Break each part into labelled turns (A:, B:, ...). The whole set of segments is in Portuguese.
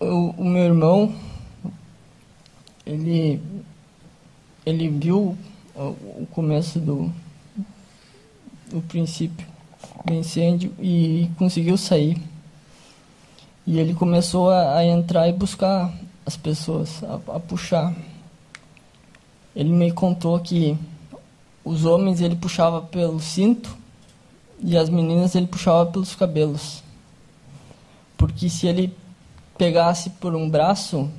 A: o meu irmão, ele, ele viu o começo do, do princípio do incêndio e conseguiu sair. E ele começou a, a entrar e buscar as pessoas, a, a puxar. Ele me contou que os homens ele puxava pelo cinto e as meninas ele puxava pelos cabelos. Porque se ele pegasse por um braço,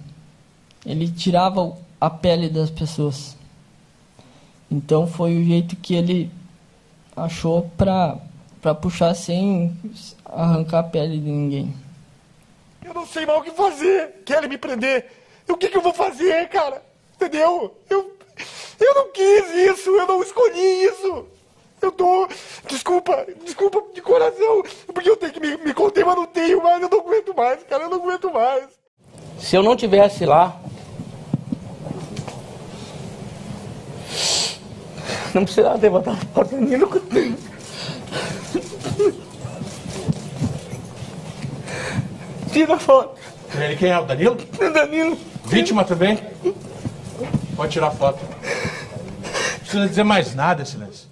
A: ele tirava a pele das pessoas. Então foi o jeito que ele achou para para puxar sem arrancar a pele de ninguém.
B: Eu não sei mal o que fazer. Querem me prender. O que, que eu vou fazer, cara? Entendeu? Eu, eu não quis isso, eu não escolhi isso. Eu tô. Desculpa, desculpa de coração. Porque eu tenho que me, me conter, mas não tenho mais. Eu não aguento mais, cara. Eu não aguento mais.
C: Se eu não tivesse lá. Não precisava ter botado a porta no Tira a foto. É ele quem é? O Danilo?
D: O Danilo.
C: Vítima também? Pode tirar
D: a foto. Não precisa dizer mais nada, Silêncio.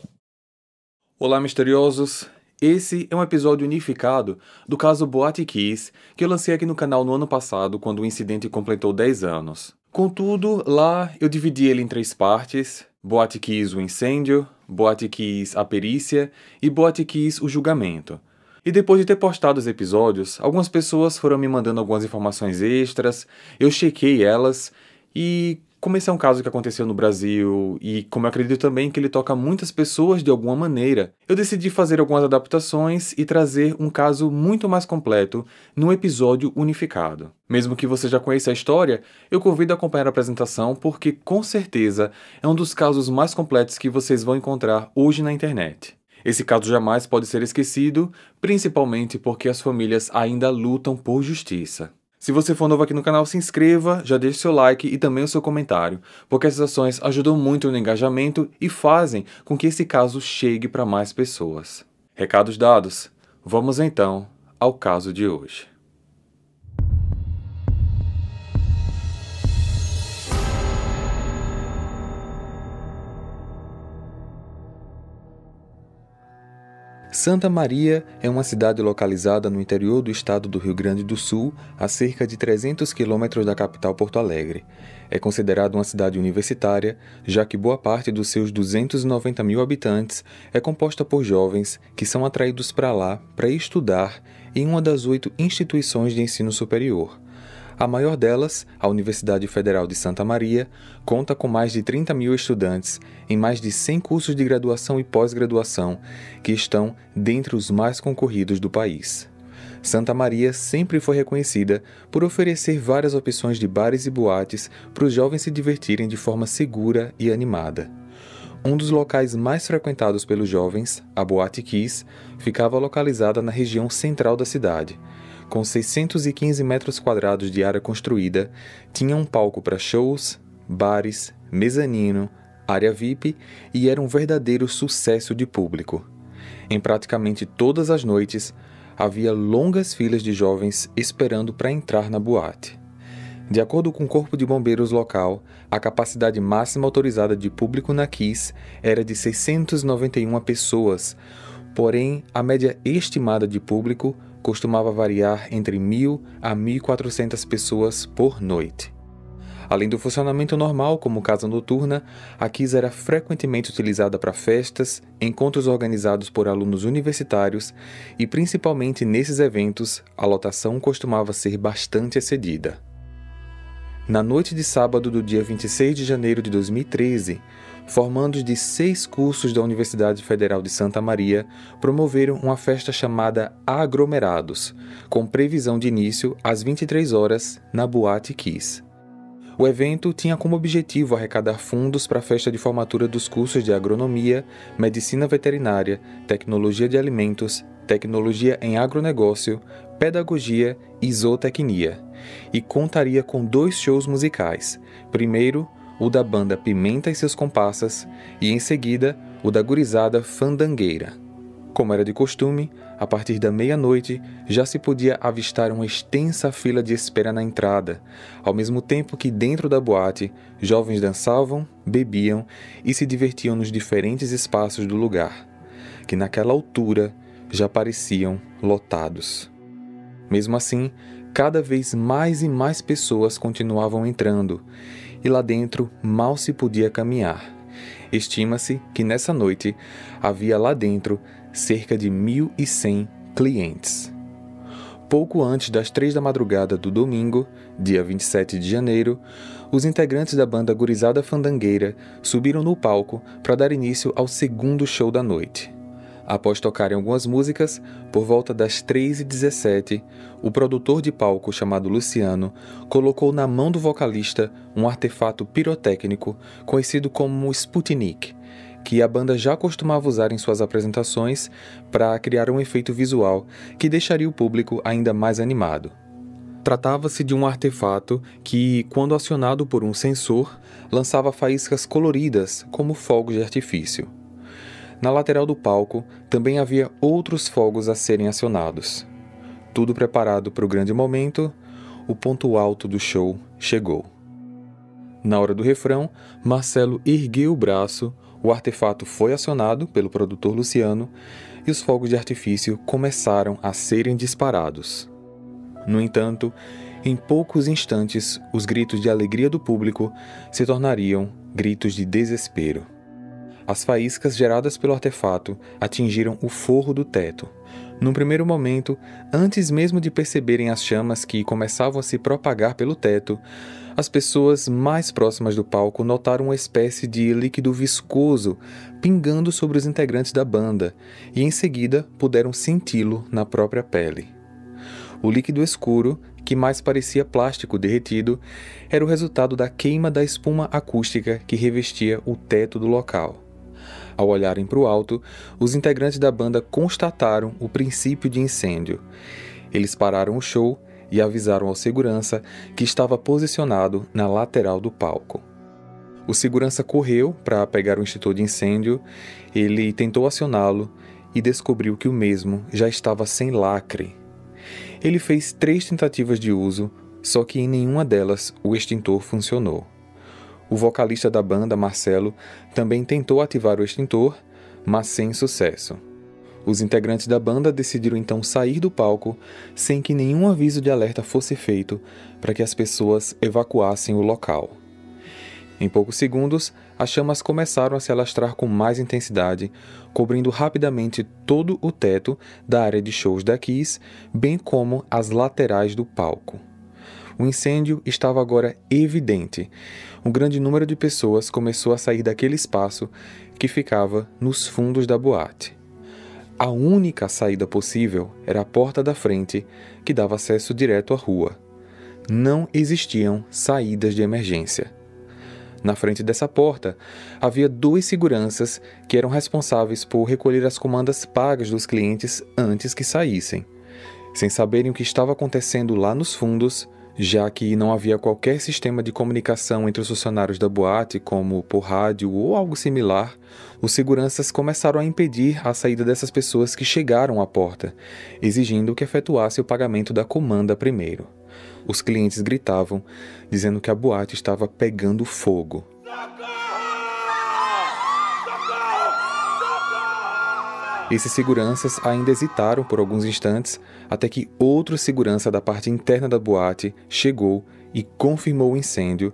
E: Olá, misteriosos! Esse é um episódio unificado do caso Boate Kiss que eu lancei aqui no canal no ano passado, quando o incidente completou 10 anos. Contudo, lá eu dividi ele em três partes: Boate Kiss o incêndio, Boate Kiss a perícia e Boate Kiss o julgamento. E depois de ter postado os episódios, algumas pessoas foram me mandando algumas informações extras, eu chequei elas e como esse é um caso que aconteceu no Brasil e como eu acredito também que ele toca muitas pessoas de alguma maneira, eu decidi fazer algumas adaptações e trazer um caso muito mais completo num episódio unificado. Mesmo que você já conheça a história, eu convido a acompanhar a apresentação porque com certeza é um dos casos mais completos que vocês vão encontrar hoje na internet. Esse caso jamais pode ser esquecido, principalmente porque as famílias ainda lutam por justiça. Se você for novo aqui no canal, se inscreva, já deixe seu like e também o seu comentário, porque essas ações ajudam muito no engajamento e fazem com que esse caso chegue para mais pessoas. Recados dados, vamos então ao caso de hoje. Santa Maria é uma cidade localizada no interior do estado do Rio Grande do Sul, a cerca de 300 quilômetros da capital Porto Alegre. É considerada uma cidade universitária, já que boa parte dos seus 290 mil habitantes é composta por jovens que são atraídos para lá para estudar em uma das oito instituições de ensino superior. A maior delas, a Universidade Federal de Santa Maria, conta com mais de 30 mil estudantes em mais de 100 cursos de graduação e pós-graduação, que estão dentre os mais concorridos do país. Santa Maria sempre foi reconhecida por oferecer várias opções de bares e boates para os jovens se divertirem de forma segura e animada. Um dos locais mais frequentados pelos jovens, a Boate Kiss, ficava localizada na região central da cidade, com 615 metros quadrados de área construída, tinha um palco para shows, bares, mezanino, área VIP e era um verdadeiro sucesso de público. Em praticamente todas as noites, havia longas filas de jovens esperando para entrar na boate. De acordo com o Corpo de Bombeiros local, a capacidade máxima autorizada de público na Kiss era de 691 pessoas, porém a média estimada de público costumava variar entre 1.000 a 1.400 pessoas por noite. Além do funcionamento normal como casa noturna, a Kisa era frequentemente utilizada para festas, encontros organizados por alunos universitários e, principalmente nesses eventos, a lotação costumava ser bastante excedida. Na noite de sábado do dia 26 de janeiro de 2013, formandos de seis cursos da Universidade Federal de Santa Maria promoveram uma festa chamada Aglomerados, com previsão de início às 23 horas na Boate Kiss. O evento tinha como objetivo arrecadar fundos para a festa de formatura dos cursos de agronomia, medicina veterinária, tecnologia de alimentos, tecnologia em agronegócio, pedagogia e zootecnia, e contaria com dois shows musicais. Primeiro, o da banda Pimenta e seus compassas e, em seguida, o da gurizada Fandangueira. Como era de costume, a partir da meia-noite já se podia avistar uma extensa fila de espera na entrada, ao mesmo tempo que dentro da boate jovens dançavam, bebiam e se divertiam nos diferentes espaços do lugar, que naquela altura já pareciam lotados. Mesmo assim, cada vez mais e mais pessoas continuavam entrando, e lá dentro mal se podia caminhar. Estima-se que nessa noite havia lá dentro cerca de 1.100 clientes. Pouco antes das três da madrugada do domingo, dia 27 de janeiro, os integrantes da banda Gurizada Fandangueira subiram no palco para dar início ao segundo show da noite. Após tocarem algumas músicas, por volta das 3h17, o produtor de palco chamado Luciano colocou na mão do vocalista um artefato pirotécnico conhecido como Sputnik, que a banda já costumava usar em suas apresentações para criar um efeito visual que deixaria o público ainda mais animado. Tratava-se de um artefato que, quando acionado por um sensor, lançava faíscas coloridas como fogos de artifício. Na lateral do palco também havia outros fogos a serem acionados. Tudo preparado para o grande momento, o ponto alto do show chegou. Na hora do refrão, Marcelo ergueu o braço, o artefato foi acionado pelo produtor Luciano e os fogos de artifício começaram a serem disparados. No entanto, em poucos instantes, os gritos de alegria do público se tornariam gritos de desespero. As faíscas geradas pelo artefato atingiram o forro do teto. Num primeiro momento, antes mesmo de perceberem as chamas que começavam a se propagar pelo teto, as pessoas mais próximas do palco notaram uma espécie de líquido viscoso pingando sobre os integrantes da banda e em seguida puderam senti-lo na própria pele. O líquido escuro, que mais parecia plástico derretido, era o resultado da queima da espuma acústica que revestia o teto do local. Ao olharem para o alto, os integrantes da banda constataram o princípio de incêndio. Eles pararam o show e avisaram ao segurança que estava posicionado na lateral do palco. O segurança correu para pegar o extintor de incêndio, ele tentou acioná-lo e descobriu que o mesmo já estava sem lacre. Ele fez três tentativas de uso, só que em nenhuma delas o extintor funcionou. O vocalista da banda, Marcelo, também tentou ativar o extintor, mas sem sucesso. Os integrantes da banda decidiram então sair do palco sem que nenhum aviso de alerta fosse feito para que as pessoas evacuassem o local. Em poucos segundos, as chamas começaram a se alastrar com mais intensidade, cobrindo rapidamente todo o teto da área de shows da Kiss, bem como as laterais do palco. O incêndio estava agora evidente um grande número de pessoas começou a sair daquele espaço que ficava nos fundos da boate. A única saída possível era a porta da frente, que dava acesso direto à rua. Não existiam saídas de emergência. Na frente dessa porta, havia dois seguranças que eram responsáveis por recolher as comandas pagas dos clientes antes que saíssem. Sem saberem o que estava acontecendo lá nos fundos, já que não havia qualquer sistema de comunicação entre os funcionários da boate, como por rádio ou algo similar, os seguranças começaram a impedir a saída dessas pessoas que chegaram à porta, exigindo que efetuasse o pagamento da comanda primeiro. Os clientes gritavam, dizendo que a boate estava pegando fogo. Socorro! Esses seguranças ainda hesitaram por alguns instantes até que outro segurança da parte interna da boate chegou e confirmou o incêndio,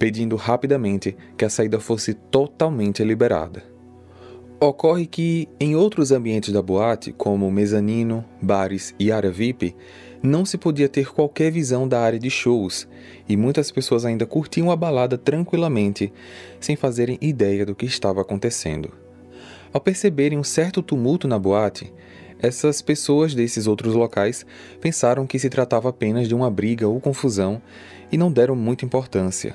E: pedindo rapidamente que a saída fosse totalmente liberada. Ocorre que, em outros ambientes da boate, como mezanino, bares e área VIP, não se podia ter qualquer visão da área de shows e muitas pessoas ainda curtiam a balada tranquilamente, sem fazerem ideia do que estava acontecendo. Ao perceberem um certo tumulto na boate, essas pessoas desses outros locais pensaram que se tratava apenas de uma briga ou confusão e não deram muita importância.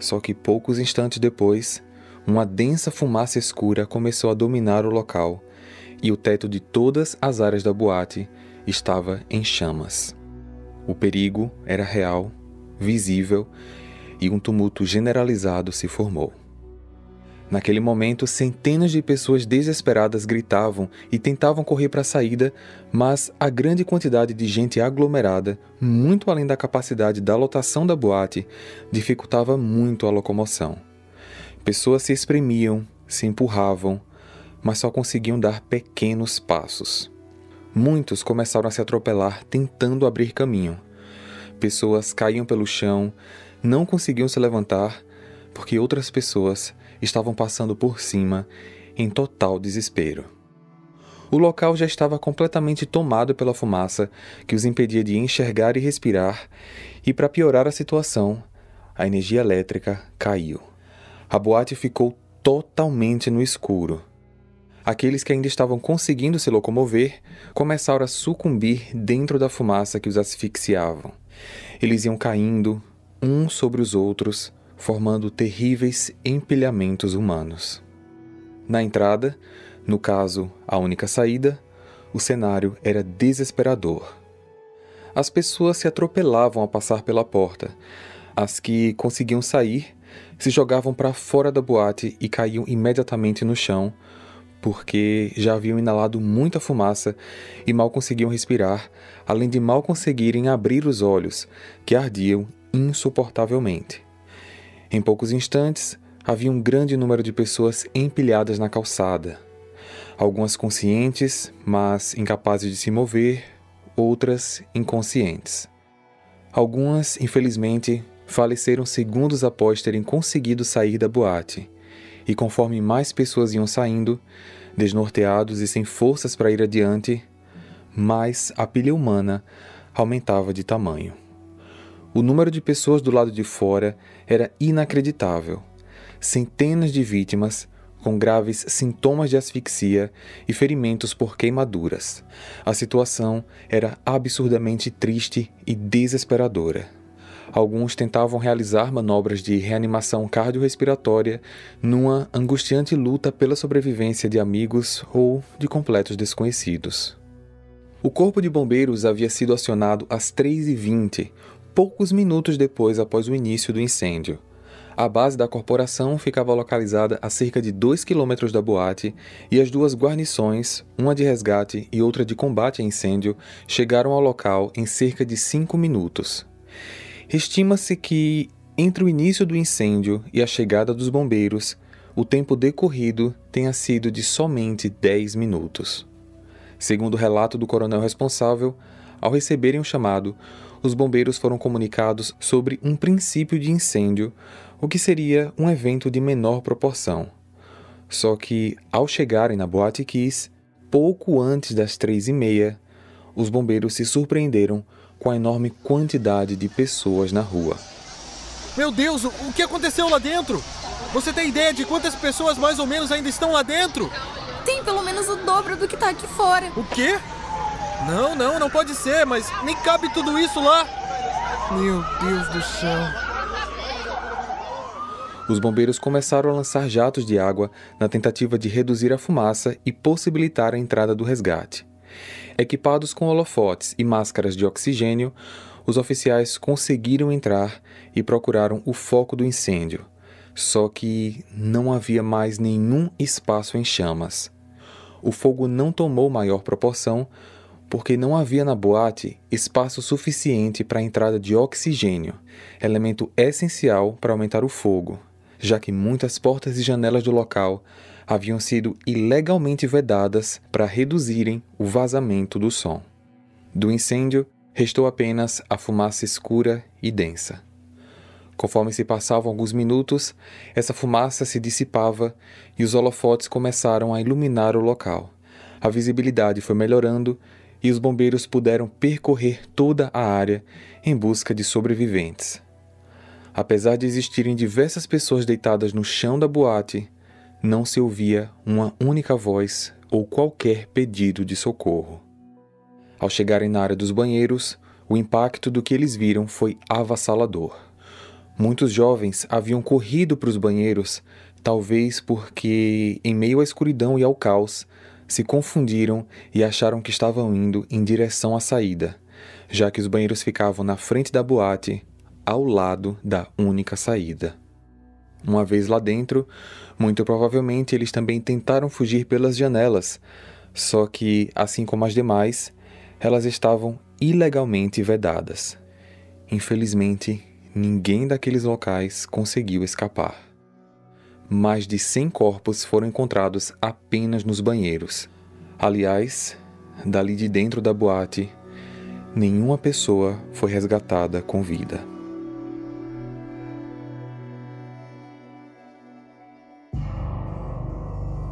E: Só que poucos instantes depois, uma densa fumaça escura começou a dominar o local e o teto de todas as áreas da boate estava em chamas. O perigo era real, visível e um tumulto generalizado se formou. Naquele momento, centenas de pessoas desesperadas gritavam e tentavam correr para a saída, mas a grande quantidade de gente aglomerada, muito além da capacidade da lotação da boate, dificultava muito a locomoção. Pessoas se espremiam, se empurravam, mas só conseguiam dar pequenos passos. Muitos começaram a se atropelar tentando abrir caminho. Pessoas caíam pelo chão, não conseguiam se levantar porque outras pessoas estavam passando por cima em total desespero. O local já estava completamente tomado pela fumaça que os impedia de enxergar e respirar, e para piorar a situação, a energia elétrica caiu. A boate ficou totalmente no escuro. Aqueles que ainda estavam conseguindo se locomover começaram a sucumbir dentro da fumaça que os asfixiava. Eles iam caindo, uns sobre os outros, formando terríveis empilhamentos humanos. Na entrada, no caso, a única saída, o cenário era desesperador. As pessoas se atropelavam a passar pela porta. As que conseguiam sair se jogavam para fora da boate e caíam imediatamente no chão, porque já haviam inalado muita fumaça e mal conseguiam respirar, além de mal conseguirem abrir os olhos, que ardiam insuportavelmente. Em poucos instantes, havia um grande número de pessoas empilhadas na calçada. Algumas conscientes, mas incapazes de se mover, outras inconscientes. Algumas, infelizmente, faleceram segundos após terem conseguido sair da boate. E conforme mais pessoas iam saindo, desnorteados e sem forças para ir adiante, mais a pilha humana aumentava de tamanho. O número de pessoas do lado de fora era inacreditável. Centenas de vítimas com graves sintomas de asfixia e ferimentos por queimaduras. A situação era absurdamente triste e desesperadora. Alguns tentavam realizar manobras de reanimação cardiorrespiratória numa angustiante luta pela sobrevivência de amigos ou de completos desconhecidos. O corpo de bombeiros havia sido acionado às 3h20, poucos minutos depois após o início do incêndio. A base da corporação ficava localizada a cerca de 2 quilômetros da boate e as duas guarnições, uma de resgate e outra de combate a incêndio, chegaram ao local em cerca de 5 minutos. Estima-se que, entre o início do incêndio e a chegada dos bombeiros, o tempo decorrido tenha sido de somente 10 minutos. Segundo o relato do coronel responsável, ao receberem o chamado, os bombeiros foram comunicados sobre um princípio de incêndio, o que seria um evento de menor proporção. Só que, ao chegarem na Boate Kiss, pouco antes das três e meia, os bombeiros se surpreenderam com a enorme quantidade de pessoas na rua.
F: Meu Deus, o que aconteceu lá dentro? Você tem ideia de quantas pessoas mais ou menos ainda estão lá dentro? Tem pelo menos o dobro do que está aqui fora. O quê? Não, não, não pode ser, mas nem cabe tudo isso lá. Meu Deus do céu.
E: Os bombeiros começaram a lançar jatos de água na tentativa de reduzir a fumaça e possibilitar a entrada do resgate. Equipados com holofotes e máscaras de oxigênio, os oficiais conseguiram entrar e procuraram o foco do incêndio. Só que não havia mais nenhum espaço em chamas. O fogo não tomou maior proporção, porque não havia na boate espaço suficiente para a entrada de oxigênio, elemento essencial para aumentar o fogo, já que muitas portas e janelas do local haviam sido ilegalmente vedadas para reduzirem o vazamento do som. Do incêndio, restou apenas a fumaça escura e densa. Conforme se passavam alguns minutos, essa fumaça se dissipava e os holofotes começaram a iluminar o local. A visibilidade foi melhorando e os bombeiros puderam percorrer toda a área em busca de sobreviventes. Apesar de existirem diversas pessoas deitadas no chão da boate, não se ouvia uma única voz ou qualquer pedido de socorro. Ao chegarem na área dos banheiros, o impacto do que eles viram foi avassalador. Muitos jovens haviam corrido para os banheiros, talvez porque, em meio à escuridão e ao caos, se confundiram e acharam que estavam indo em direção à saída, já que os banheiros ficavam na frente da boate, ao lado da única saída. Uma vez lá dentro, muito provavelmente eles também tentaram fugir pelas janelas, só que, assim como as demais, elas estavam ilegalmente vedadas. Infelizmente, ninguém daqueles locais conseguiu escapar mais de 100 corpos foram encontrados apenas nos banheiros. Aliás, dali de dentro da boate, nenhuma pessoa foi resgatada com vida.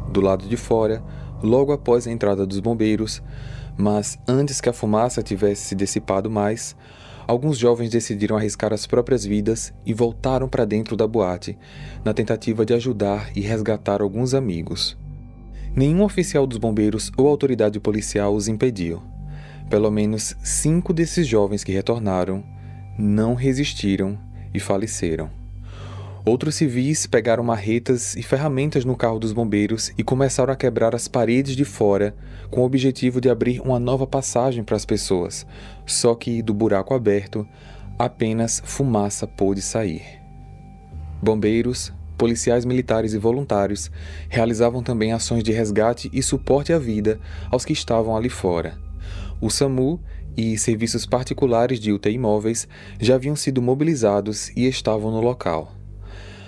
E: Do lado de fora, logo após a entrada dos bombeiros, mas antes que a fumaça tivesse se dissipado mais, alguns jovens decidiram arriscar as próprias vidas e voltaram para dentro da boate, na tentativa de ajudar e resgatar alguns amigos. Nenhum oficial dos bombeiros ou autoridade policial os impediu. Pelo menos cinco desses jovens que retornaram não resistiram e faleceram. Outros civis pegaram marretas e ferramentas no carro dos bombeiros e começaram a quebrar as paredes de fora, com o objetivo de abrir uma nova passagem para as pessoas. Só que do buraco aberto, apenas fumaça pôde sair. Bombeiros, policiais militares e voluntários realizavam também ações de resgate e suporte à vida aos que estavam ali fora. O SAMU e serviços particulares de UTI móveis já haviam sido mobilizados e estavam no local.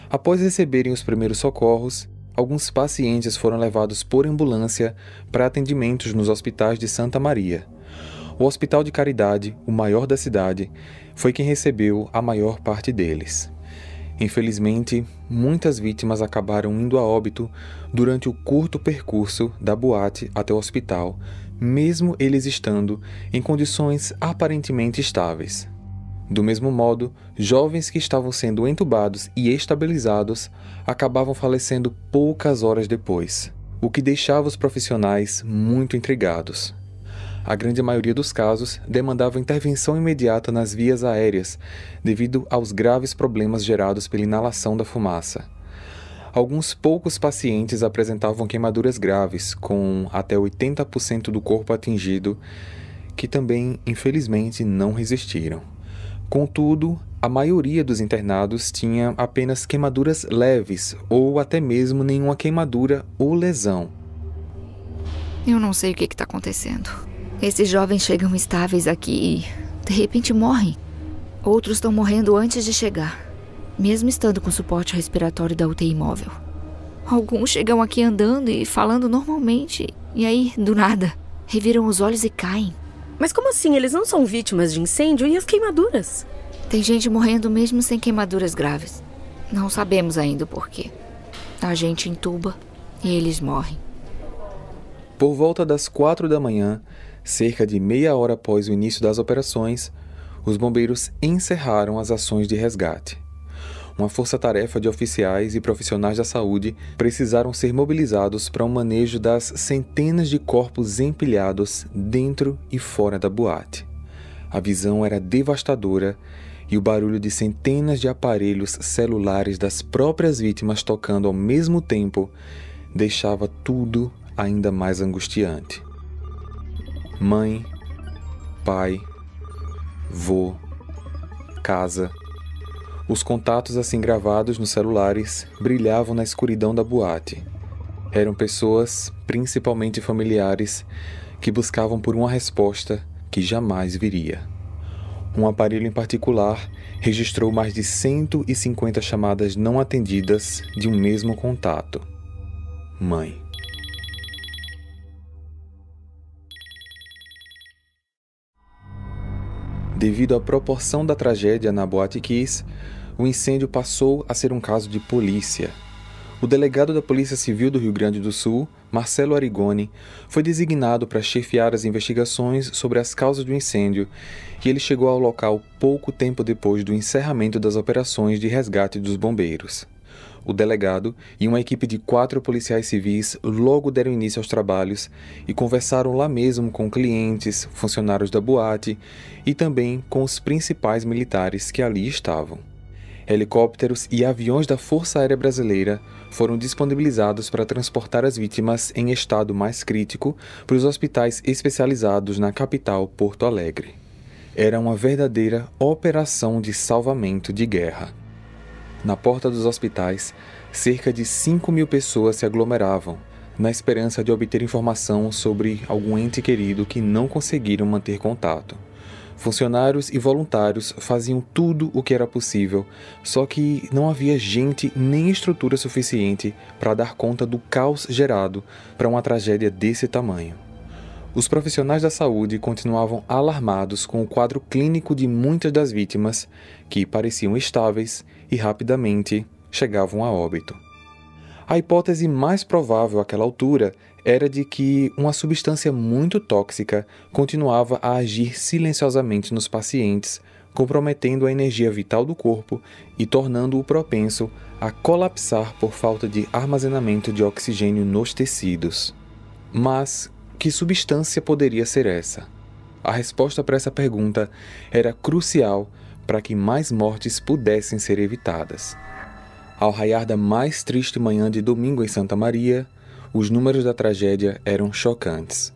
E: Após receberem os primeiros socorros, alguns pacientes foram levados por ambulância para atendimentos nos hospitais de Santa Maria. O Hospital de Caridade, o maior da cidade, foi quem recebeu a maior parte deles. Infelizmente, muitas vítimas acabaram indo a óbito durante o curto percurso da boate até o hospital, mesmo eles estando em condições aparentemente estáveis. Do mesmo modo, jovens que estavam sendo entubados e estabilizados acabavam falecendo poucas horas depois, o que deixava os profissionais muito intrigados. A grande maioria dos casos demandava intervenção imediata nas vias aéreas, devido aos graves problemas gerados pela inalação da fumaça. Alguns poucos pacientes apresentavam queimaduras graves, com até 80% do corpo atingido, que também, infelizmente, não resistiram. Contudo, a maioria dos internados tinha apenas queimaduras leves ou até mesmo nenhuma queimadura ou lesão.
G: Eu não sei o que está acontecendo. Esses jovens chegam estáveis aqui e de repente morrem. Outros estão morrendo antes de chegar, mesmo estando com suporte respiratório da UTI móvel. Alguns chegam aqui andando e falando normalmente, e aí, do nada, reviram os olhos e caem. Mas como assim? Eles não são vítimas de incêndio e as queimaduras? Tem gente morrendo mesmo sem queimaduras graves. Não sabemos ainda o porquê. A gente entuba e eles morrem.
E: Por volta das quatro da manhã, cerca de meia hora após o início das operações, os bombeiros encerraram as ações de resgate uma força-tarefa de oficiais e profissionais da saúde precisaram ser mobilizados para o um manejo das centenas de corpos empilhados dentro e fora da boate. A visão era devastadora e o barulho de centenas de aparelhos celulares das próprias vítimas tocando ao mesmo tempo deixava tudo ainda mais angustiante. Mãe, pai, vô, casa, os contatos assim gravados nos celulares brilhavam na escuridão da boate. Eram pessoas, principalmente familiares, que buscavam por uma resposta que jamais viria. Um aparelho em particular registrou mais de 150 chamadas não atendidas de um mesmo contato. Mãe. Devido à proporção da tragédia na Boate Kiss, o incêndio passou a ser um caso de polícia. O delegado da Polícia Civil do Rio Grande do Sul, Marcelo Arigoni, foi designado para chefiar as investigações sobre as causas do incêndio e ele chegou ao local pouco tempo depois do encerramento das operações de resgate dos bombeiros. O delegado e uma equipe de quatro policiais civis logo deram início aos trabalhos e conversaram lá mesmo com clientes, funcionários da boate e também com os principais militares que ali estavam. Helicópteros e aviões da Força Aérea Brasileira foram disponibilizados para transportar as vítimas em estado mais crítico para os hospitais especializados na capital Porto Alegre. Era uma verdadeira operação de salvamento de guerra. Na porta dos hospitais, cerca de 5 mil pessoas se aglomeravam, na esperança de obter informação sobre algum ente querido que não conseguiram manter contato. Funcionários e voluntários faziam tudo o que era possível, só que não havia gente nem estrutura suficiente para dar conta do caos gerado para uma tragédia desse tamanho. Os profissionais da saúde continuavam alarmados com o quadro clínico de muitas das vítimas, que pareciam estáveis e rapidamente chegavam a óbito. A hipótese mais provável àquela altura era de que uma substância muito tóxica continuava a agir silenciosamente nos pacientes, comprometendo a energia vital do corpo e tornando-o propenso a colapsar por falta de armazenamento de oxigênio nos tecidos. Mas que substância poderia ser essa? A resposta para essa pergunta era crucial para que mais mortes pudessem ser evitadas. Ao raiar da mais triste manhã de domingo em Santa Maria, os números da tragédia eram chocantes.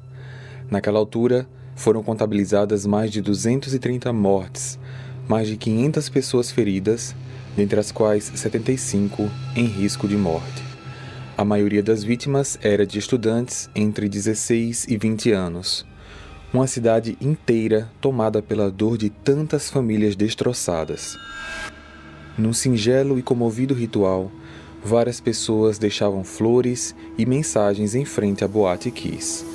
E: Naquela altura, foram contabilizadas mais de 230 mortes, mais de 500 pessoas feridas, dentre as quais 75 em risco de morte. A maioria das vítimas era de estudantes entre 16 e 20 anos. Uma cidade inteira tomada pela dor de tantas famílias destroçadas. Num singelo e comovido ritual, Várias pessoas deixavam flores e mensagens em frente à Boate Kiss.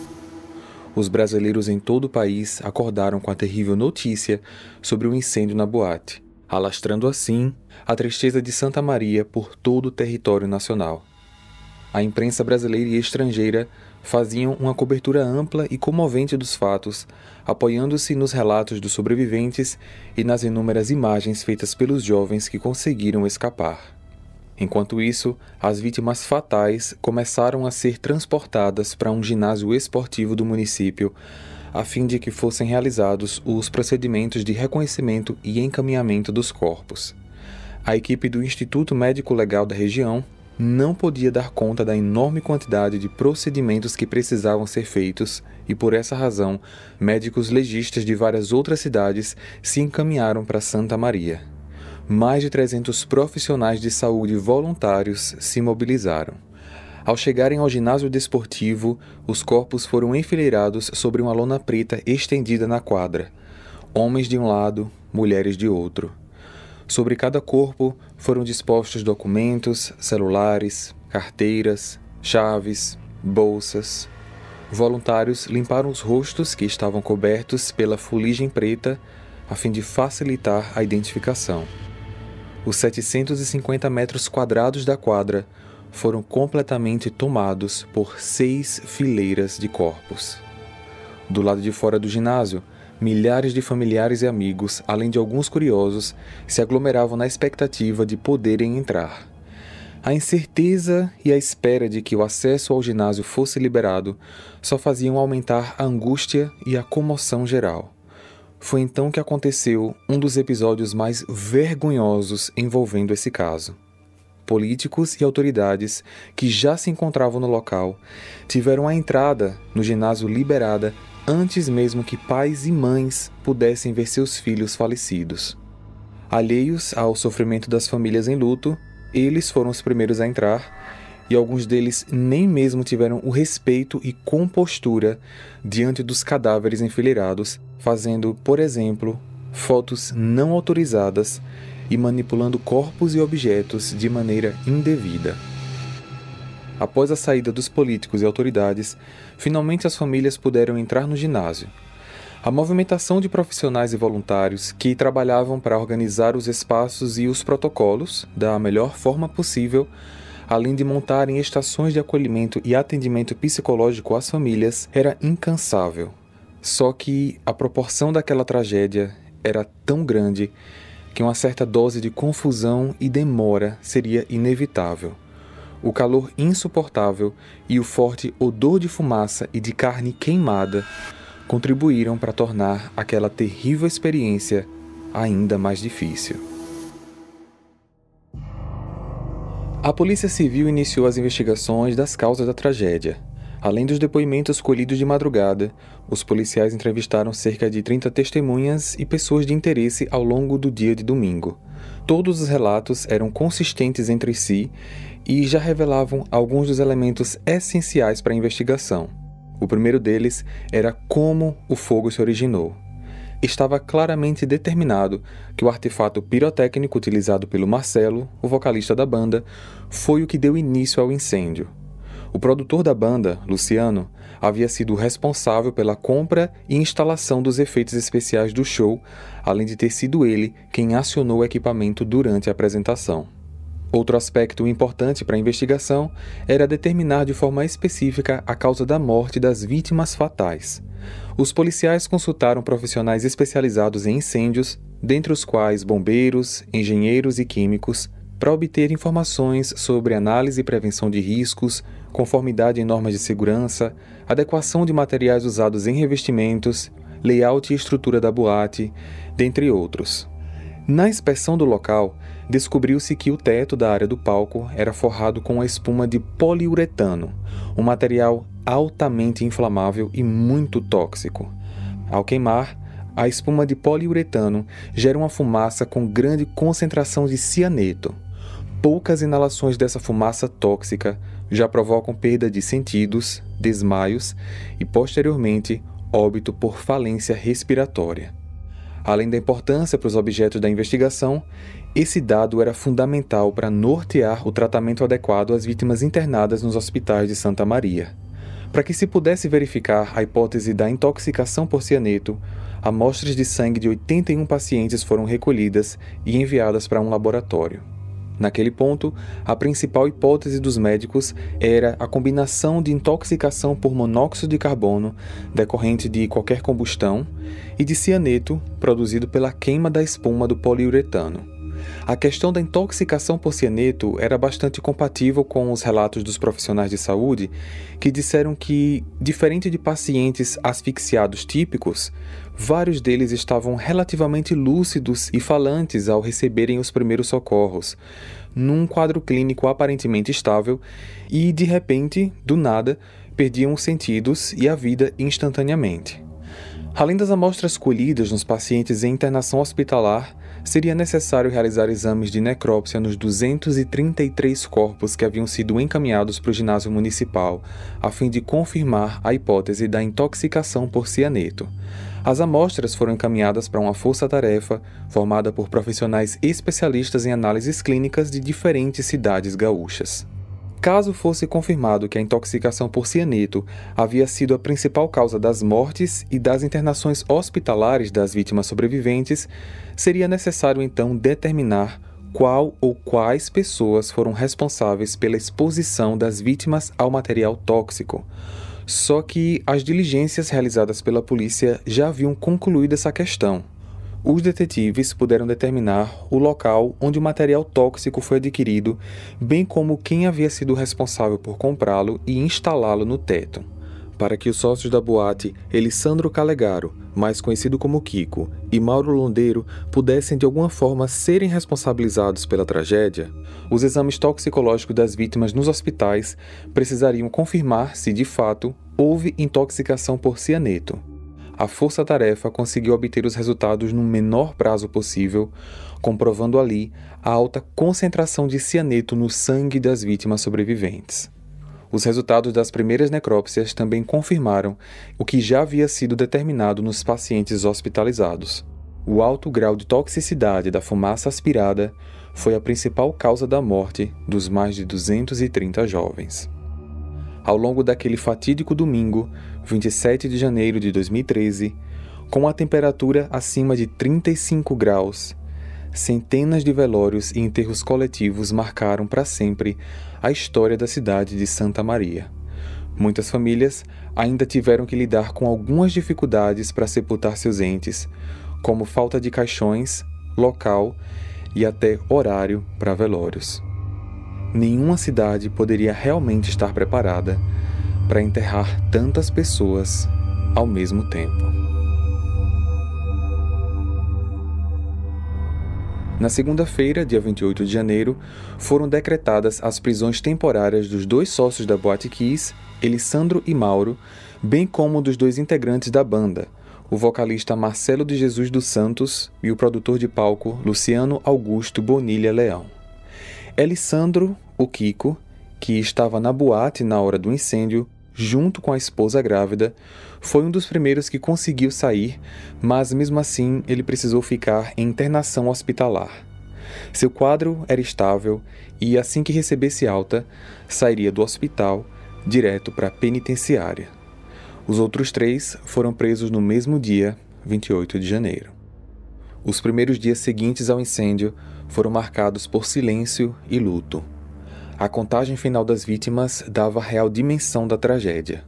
E: Os brasileiros em todo o país acordaram com a terrível notícia sobre o incêndio na boate, alastrando assim a tristeza de Santa Maria por todo o território nacional. A imprensa brasileira e estrangeira faziam uma cobertura ampla e comovente dos fatos, apoiando-se nos relatos dos sobreviventes e nas inúmeras imagens feitas pelos jovens que conseguiram escapar. Enquanto isso, as vítimas fatais começaram a ser transportadas para um ginásio esportivo do município, a fim de que fossem realizados os procedimentos de reconhecimento e encaminhamento dos corpos. A equipe do Instituto Médico Legal da região não podia dar conta da enorme quantidade de procedimentos que precisavam ser feitos e, por essa razão, médicos legistas de várias outras cidades se encaminharam para Santa Maria mais de 300 profissionais de saúde voluntários se mobilizaram. Ao chegarem ao ginásio desportivo, os corpos foram enfileirados sobre uma lona preta estendida na quadra. Homens de um lado, mulheres de outro. Sobre cada corpo foram dispostos documentos, celulares, carteiras, chaves, bolsas. Voluntários limparam os rostos que estavam cobertos pela fuligem preta a fim de facilitar a identificação. Os 750 metros quadrados da quadra foram completamente tomados por seis fileiras de corpos. Do lado de fora do ginásio, milhares de familiares e amigos, além de alguns curiosos, se aglomeravam na expectativa de poderem entrar. A incerteza e a espera de que o acesso ao ginásio fosse liberado só faziam aumentar a angústia e a comoção geral. Foi então que aconteceu um dos episódios mais vergonhosos envolvendo esse caso. Políticos e autoridades que já se encontravam no local tiveram a entrada no ginásio liberada antes mesmo que pais e mães pudessem ver seus filhos falecidos. Alheios ao sofrimento das famílias em luto, eles foram os primeiros a entrar e alguns deles nem mesmo tiveram o respeito e compostura diante dos cadáveres enfileirados, fazendo, por exemplo, fotos não autorizadas e manipulando corpos e objetos de maneira indevida. Após a saída dos políticos e autoridades, finalmente as famílias puderam entrar no ginásio. A movimentação de profissionais e voluntários que trabalhavam para organizar os espaços e os protocolos da melhor forma possível além de montarem estações de acolhimento e atendimento psicológico às famílias, era incansável. Só que a proporção daquela tragédia era tão grande que uma certa dose de confusão e demora seria inevitável. O calor insuportável e o forte odor de fumaça e de carne queimada contribuíram para tornar aquela terrível experiência ainda mais difícil. A Polícia Civil iniciou as investigações das causas da tragédia. Além dos depoimentos colhidos de madrugada, os policiais entrevistaram cerca de 30 testemunhas e pessoas de interesse ao longo do dia de domingo. Todos os relatos eram consistentes entre si e já revelavam alguns dos elementos essenciais para a investigação. O primeiro deles era como o fogo se originou estava claramente determinado que o artefato pirotécnico utilizado pelo Marcelo, o vocalista da banda, foi o que deu início ao incêndio. O produtor da banda, Luciano, havia sido responsável pela compra e instalação dos efeitos especiais do show, além de ter sido ele quem acionou o equipamento durante a apresentação. Outro aspecto importante para a investigação era determinar de forma específica a causa da morte das vítimas fatais. Os policiais consultaram profissionais especializados em incêndios, dentre os quais bombeiros, engenheiros e químicos, para obter informações sobre análise e prevenção de riscos, conformidade em normas de segurança, adequação de materiais usados em revestimentos, layout e estrutura da boate, dentre outros. Na inspeção do local, descobriu-se que o teto da área do palco era forrado com a espuma de poliuretano, um material altamente inflamável e muito tóxico. Ao queimar, a espuma de poliuretano gera uma fumaça com grande concentração de cianeto. Poucas inalações dessa fumaça tóxica já provocam perda de sentidos, desmaios e, posteriormente, óbito por falência respiratória. Além da importância para os objetos da investigação, esse dado era fundamental para nortear o tratamento adequado às vítimas internadas nos hospitais de Santa Maria. Para que se pudesse verificar a hipótese da intoxicação por cianeto, amostras de sangue de 81 pacientes foram recolhidas e enviadas para um laboratório. Naquele ponto, a principal hipótese dos médicos era a combinação de intoxicação por monóxido de carbono, decorrente de qualquer combustão, e de cianeto, produzido pela queima da espuma do poliuretano. A questão da intoxicação por cianeto era bastante compatível com os relatos dos profissionais de saúde, que disseram que, diferente de pacientes asfixiados típicos, vários deles estavam relativamente lúcidos e falantes ao receberem os primeiros socorros, num quadro clínico aparentemente estável, e de repente, do nada, perdiam os sentidos e a vida instantaneamente. Além das amostras colhidas nos pacientes em internação hospitalar, seria necessário realizar exames de necrópsia nos 233 corpos que haviam sido encaminhados para o ginásio municipal, a fim de confirmar a hipótese da intoxicação por cianeto. As amostras foram encaminhadas para uma força-tarefa formada por profissionais especialistas em análises clínicas de diferentes cidades gaúchas. Caso fosse confirmado que a intoxicação por cianeto havia sido a principal causa das mortes e das internações hospitalares das vítimas sobreviventes, seria necessário então determinar qual ou quais pessoas foram responsáveis pela exposição das vítimas ao material tóxico. Só que as diligências realizadas pela polícia já haviam concluído essa questão os detetives puderam determinar o local onde o material tóxico foi adquirido, bem como quem havia sido responsável por comprá-lo e instalá-lo no teto. Para que os sócios da boate, Elisandro Calegaro, mais conhecido como Kiko, e Mauro Londeiro pudessem de alguma forma serem responsabilizados pela tragédia, os exames toxicológicos das vítimas nos hospitais precisariam confirmar se de fato houve intoxicação por cianeto a força-tarefa conseguiu obter os resultados no menor prazo possível, comprovando ali a alta concentração de cianeto no sangue das vítimas sobreviventes. Os resultados das primeiras necrópsias também confirmaram o que já havia sido determinado nos pacientes hospitalizados. O alto grau de toxicidade da fumaça aspirada foi a principal causa da morte dos mais de 230 jovens. Ao longo daquele fatídico domingo, 27 de janeiro de 2013, com a temperatura acima de 35 graus, centenas de velórios e enterros coletivos marcaram para sempre a história da cidade de Santa Maria. Muitas famílias ainda tiveram que lidar com algumas dificuldades para sepultar seus entes, como falta de caixões, local e até horário para velórios. Nenhuma cidade poderia realmente estar preparada para enterrar tantas pessoas ao mesmo tempo. Na segunda-feira, dia 28 de janeiro, foram decretadas as prisões temporárias dos dois sócios da Boate Kiss, Elisandro e Mauro, bem como dos dois integrantes da banda, o vocalista Marcelo de Jesus dos Santos e o produtor de palco Luciano Augusto Bonilha Leão. Elisandro, o Kiko, que estava na boate na hora do incêndio, junto com a esposa grávida, foi um dos primeiros que conseguiu sair, mas mesmo assim ele precisou ficar em internação hospitalar. Seu quadro era estável e, assim que recebesse alta, sairia do hospital direto para a penitenciária. Os outros três foram presos no mesmo dia, 28 de janeiro. Os primeiros dias seguintes ao incêndio foram marcados por silêncio e luto. A contagem final das vítimas dava a real dimensão da tragédia.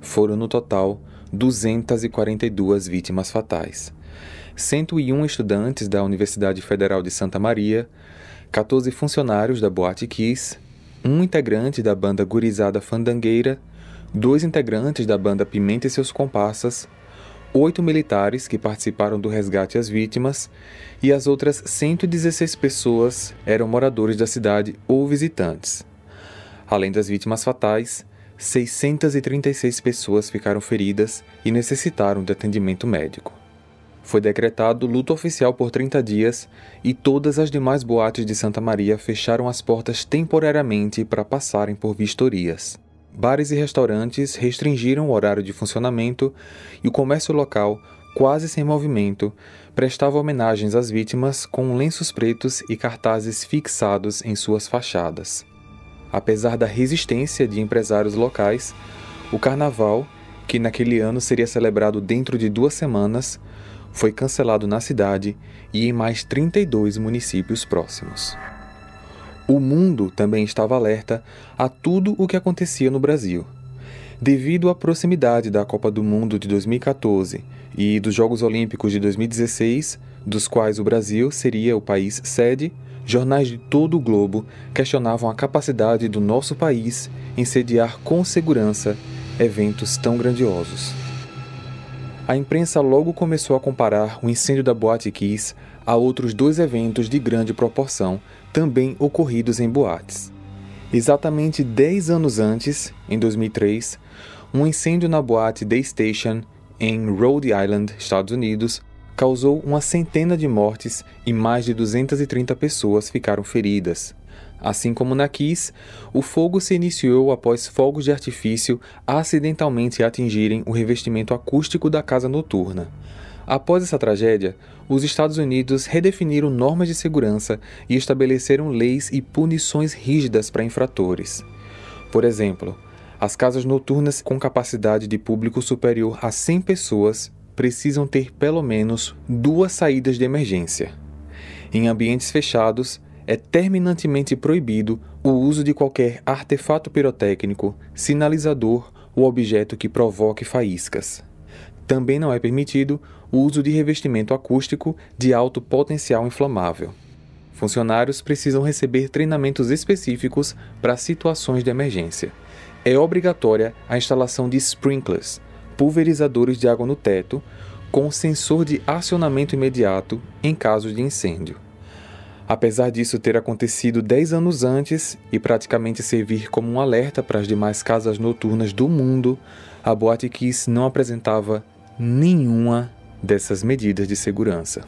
E: Foram, no total, 242 vítimas fatais. 101 estudantes da Universidade Federal de Santa Maria, 14 funcionários da Boate Kiss, um integrante da banda Gurizada Fandangueira, dois integrantes da banda Pimenta e seus Compassas oito militares que participaram do resgate às vítimas e as outras 116 pessoas eram moradores da cidade ou visitantes. Além das vítimas fatais, 636 pessoas ficaram feridas e necessitaram de atendimento médico. Foi decretado luto oficial por 30 dias e todas as demais boates de Santa Maria fecharam as portas temporariamente para passarem por vistorias bares e restaurantes restringiram o horário de funcionamento e o comércio local, quase sem movimento, prestava homenagens às vítimas com lenços pretos e cartazes fixados em suas fachadas. Apesar da resistência de empresários locais, o carnaval, que naquele ano seria celebrado dentro de duas semanas, foi cancelado na cidade e em mais 32 municípios próximos. O mundo também estava alerta a tudo o que acontecia no Brasil. Devido à proximidade da Copa do Mundo de 2014 e dos Jogos Olímpicos de 2016, dos quais o Brasil seria o país sede, jornais de todo o globo questionavam a capacidade do nosso país em sediar com segurança eventos tão grandiosos. A imprensa logo começou a comparar o incêndio da Boate Kiss a outros dois eventos de grande proporção também ocorridos em boates. Exatamente 10 anos antes, em 2003, um incêndio na boate Day Station, em Rhode Island, Estados Unidos, causou uma centena de mortes e mais de 230 pessoas ficaram feridas. Assim como na Kiss, o fogo se iniciou após fogos de artifício acidentalmente atingirem o revestimento acústico da casa noturna. Após essa tragédia, os Estados Unidos redefiniram normas de segurança e estabeleceram leis e punições rígidas para infratores. Por exemplo, as casas noturnas com capacidade de público superior a 100 pessoas precisam ter pelo menos duas saídas de emergência. Em ambientes fechados, é terminantemente proibido o uso de qualquer artefato pirotécnico, sinalizador ou objeto que provoque faíscas. Também não é permitido o uso de revestimento acústico de alto potencial inflamável. Funcionários precisam receber treinamentos específicos para situações de emergência. É obrigatória a instalação de sprinklers, pulverizadores de água no teto, com sensor de acionamento imediato em caso de incêndio. Apesar disso ter acontecido 10 anos antes e praticamente servir como um alerta para as demais casas noturnas do mundo, a Boate Kiss não apresentava nenhuma dessas medidas de segurança.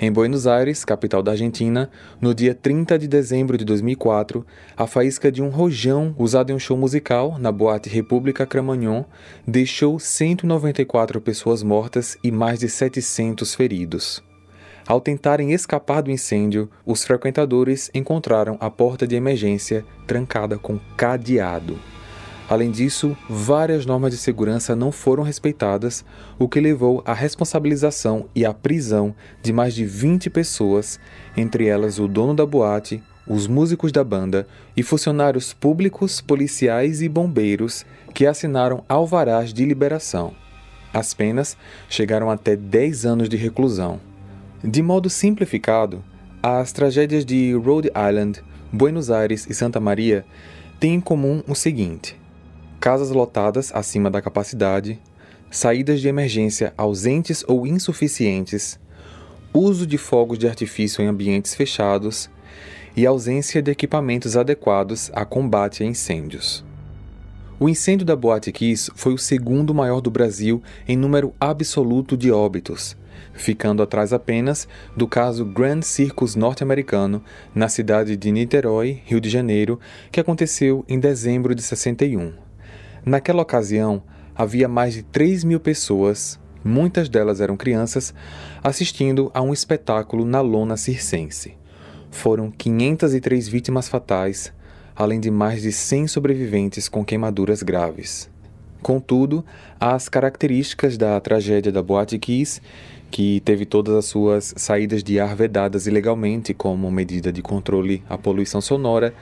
E: Em Buenos Aires, capital da Argentina, no dia 30 de dezembro de 2004, a faísca de um rojão usado em um show musical na boate República Cramagnon deixou 194 pessoas mortas e mais de 700 feridos. Ao tentarem escapar do incêndio, os frequentadores encontraram a porta de emergência trancada com cadeado. Além disso, várias normas de segurança não foram respeitadas, o que levou à responsabilização e à prisão de mais de 20 pessoas, entre elas o dono da boate, os músicos da banda e funcionários públicos, policiais e bombeiros que assinaram alvarás de liberação. As penas chegaram até 10 anos de reclusão. De modo simplificado, as tragédias de Rhode Island, Buenos Aires e Santa Maria têm em comum o seguinte: casas lotadas acima da capacidade, saídas de emergência ausentes ou insuficientes, uso de fogos de artifício em ambientes fechados e ausência de equipamentos adequados a combate a incêndios. O incêndio da Boate Kiss foi o segundo maior do Brasil em número absoluto de óbitos, ficando atrás apenas do caso Grand Circus norte-americano na cidade de Niterói, Rio de Janeiro, que aconteceu em dezembro de 61. Naquela ocasião, havia mais de 3 mil pessoas, muitas delas eram crianças, assistindo a um espetáculo na lona circense. Foram 503 vítimas fatais, além de mais de 100 sobreviventes com queimaduras graves. Contudo, as características da tragédia da Boate Kiss, que teve todas as suas saídas de ar vedadas ilegalmente como medida de controle à poluição sonora,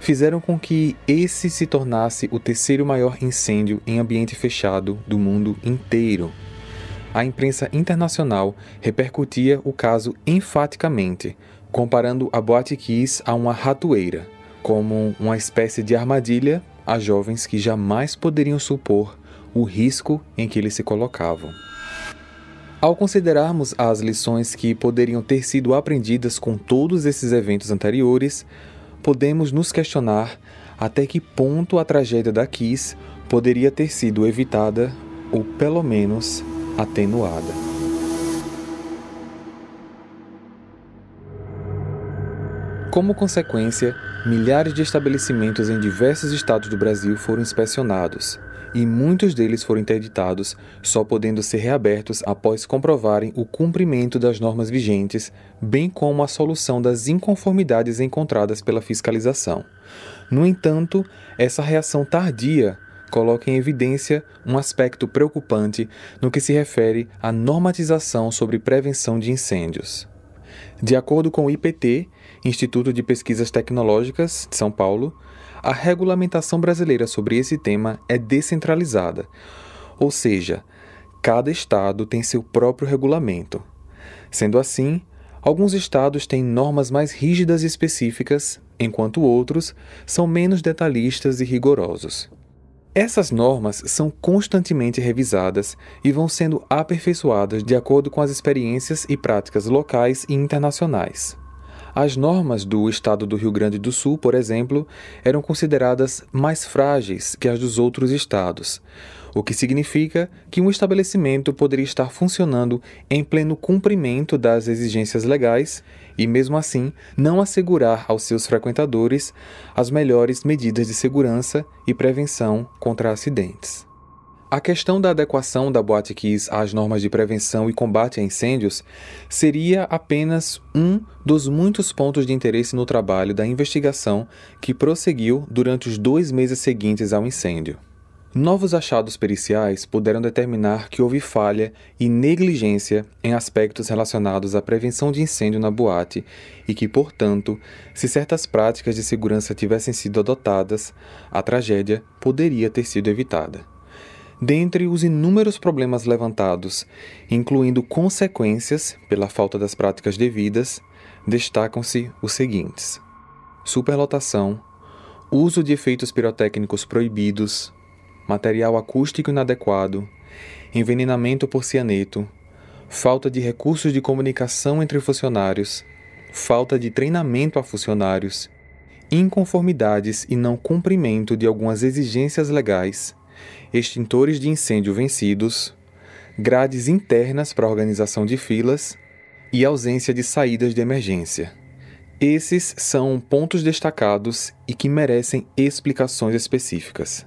E: fizeram com que esse se tornasse o terceiro maior incêndio em ambiente fechado do mundo inteiro. A imprensa internacional repercutia o caso enfaticamente, comparando a Boate Kiss a uma ratoeira, como uma espécie de armadilha a jovens que jamais poderiam supor o risco em que eles se colocavam. Ao considerarmos as lições que poderiam ter sido aprendidas com todos esses eventos anteriores, podemos nos questionar até que ponto a tragédia da Kiss poderia ter sido evitada ou pelo menos atenuada. Como consequência, milhares de estabelecimentos em diversos estados do Brasil foram inspecionados, e muitos deles foram interditados, só podendo ser reabertos após comprovarem o cumprimento das normas vigentes, bem como a solução das inconformidades encontradas pela fiscalização. No entanto, essa reação tardia coloca em evidência um aspecto preocupante no que se refere à normatização sobre prevenção de incêndios. De acordo com o IPT, Instituto de Pesquisas Tecnológicas de São Paulo, a regulamentação brasileira sobre esse tema é descentralizada, ou seja, cada estado tem seu próprio regulamento. Sendo assim, alguns estados têm normas mais rígidas e específicas, enquanto outros são menos detalhistas e rigorosos. Essas normas são constantemente revisadas e vão sendo aperfeiçoadas de acordo com as experiências e práticas locais e internacionais. As normas do estado do Rio Grande do Sul, por exemplo, eram consideradas mais frágeis que as dos outros estados, o que significa que um estabelecimento poderia estar funcionando em pleno cumprimento das exigências legais e, mesmo assim, não assegurar aos seus frequentadores as melhores medidas de segurança e prevenção contra acidentes. A questão da adequação da Boate Kiss às normas de prevenção e combate a incêndios seria apenas um dos muitos pontos de interesse no trabalho da investigação que prosseguiu durante os dois meses seguintes ao incêndio. Novos achados periciais puderam determinar que houve falha e negligência em aspectos relacionados à prevenção de incêndio na boate e que, portanto, se certas práticas de segurança tivessem sido adotadas, a tragédia poderia ter sido evitada dentre os inúmeros problemas levantados, incluindo consequências pela falta das práticas devidas, destacam-se os seguintes: superlotação, uso de efeitos pirotécnicos proibidos, material acústico inadequado, envenenamento por cianeto, falta de recursos de comunicação entre funcionários, falta de treinamento a funcionários, inconformidades e não cumprimento de algumas exigências legais extintores de incêndio vencidos, grades internas para organização de filas e ausência de saídas de emergência. Esses são pontos destacados e que merecem explicações específicas.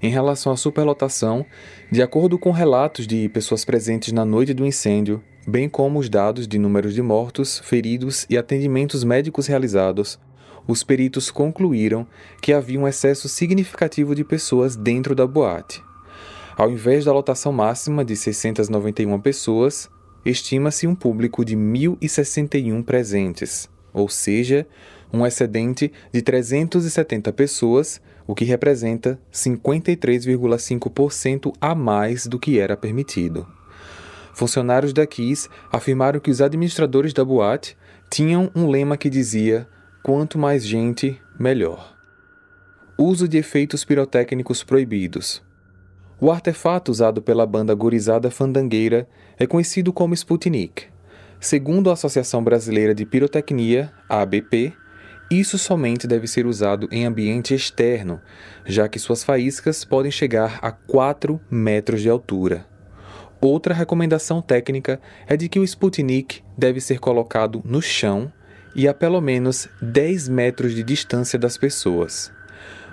E: Em relação à superlotação, de acordo com relatos de pessoas presentes na noite do incêndio, bem como os dados de números de mortos, feridos e atendimentos médicos realizados, os peritos concluíram que havia um excesso significativo de pessoas dentro da boate. Ao invés da lotação máxima de 691 pessoas, estima-se um público de 1.061 presentes, ou seja, um excedente de 370 pessoas, o que representa 53,5% a mais do que era permitido. Funcionários da KISS afirmaram que os administradores da boate tinham um lema que dizia Quanto mais gente, melhor. Uso de efeitos pirotécnicos proibidos. O artefato usado pela banda gurizada fandangueira é conhecido como Sputnik. Segundo a Associação Brasileira de Pirotecnia, ABP, isso somente deve ser usado em ambiente externo, já que suas faíscas podem chegar a 4 metros de altura. Outra recomendação técnica é de que o Sputnik deve ser colocado no chão e a pelo menos 10 metros de distância das pessoas.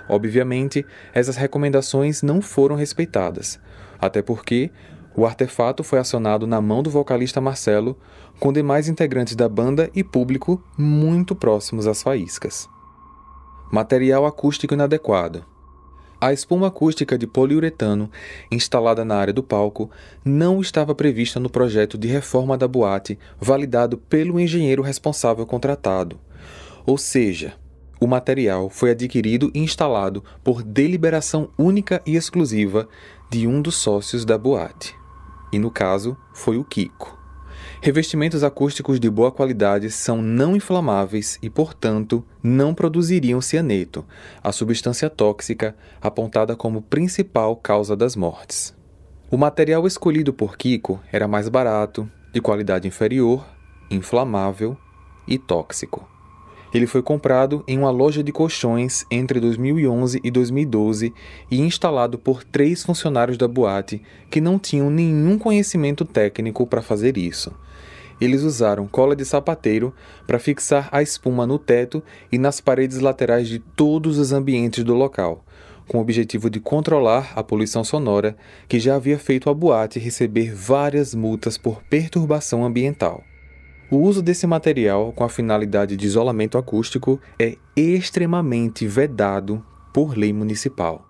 E: Obviamente, essas recomendações não foram respeitadas, até porque o artefato foi acionado na mão do vocalista Marcelo, com demais integrantes da banda e público muito próximos às faíscas. Material acústico inadequado. A espuma acústica de poliuretano, instalada na área do palco, não estava prevista no projeto de reforma da boate validado pelo engenheiro responsável contratado. Ou seja, o material foi adquirido e instalado por deliberação única e exclusiva de um dos sócios da boate. E no caso, foi o Kiko. Revestimentos acústicos de boa qualidade são não inflamáveis e, portanto, não produziriam cianeto, a substância tóxica apontada como principal causa das mortes. O material escolhido por Kiko era mais barato, de qualidade inferior, inflamável e tóxico. Ele foi comprado em uma loja de colchões entre 2011 e 2012 e instalado por três funcionários da boate que não tinham nenhum conhecimento técnico para fazer isso. Eles usaram cola de sapateiro para fixar a espuma no teto e nas paredes laterais de todos os ambientes do local, com o objetivo de controlar a poluição sonora, que já havia feito a boate receber várias multas por perturbação ambiental. O uso desse material com a finalidade de isolamento acústico é extremamente vedado por lei municipal.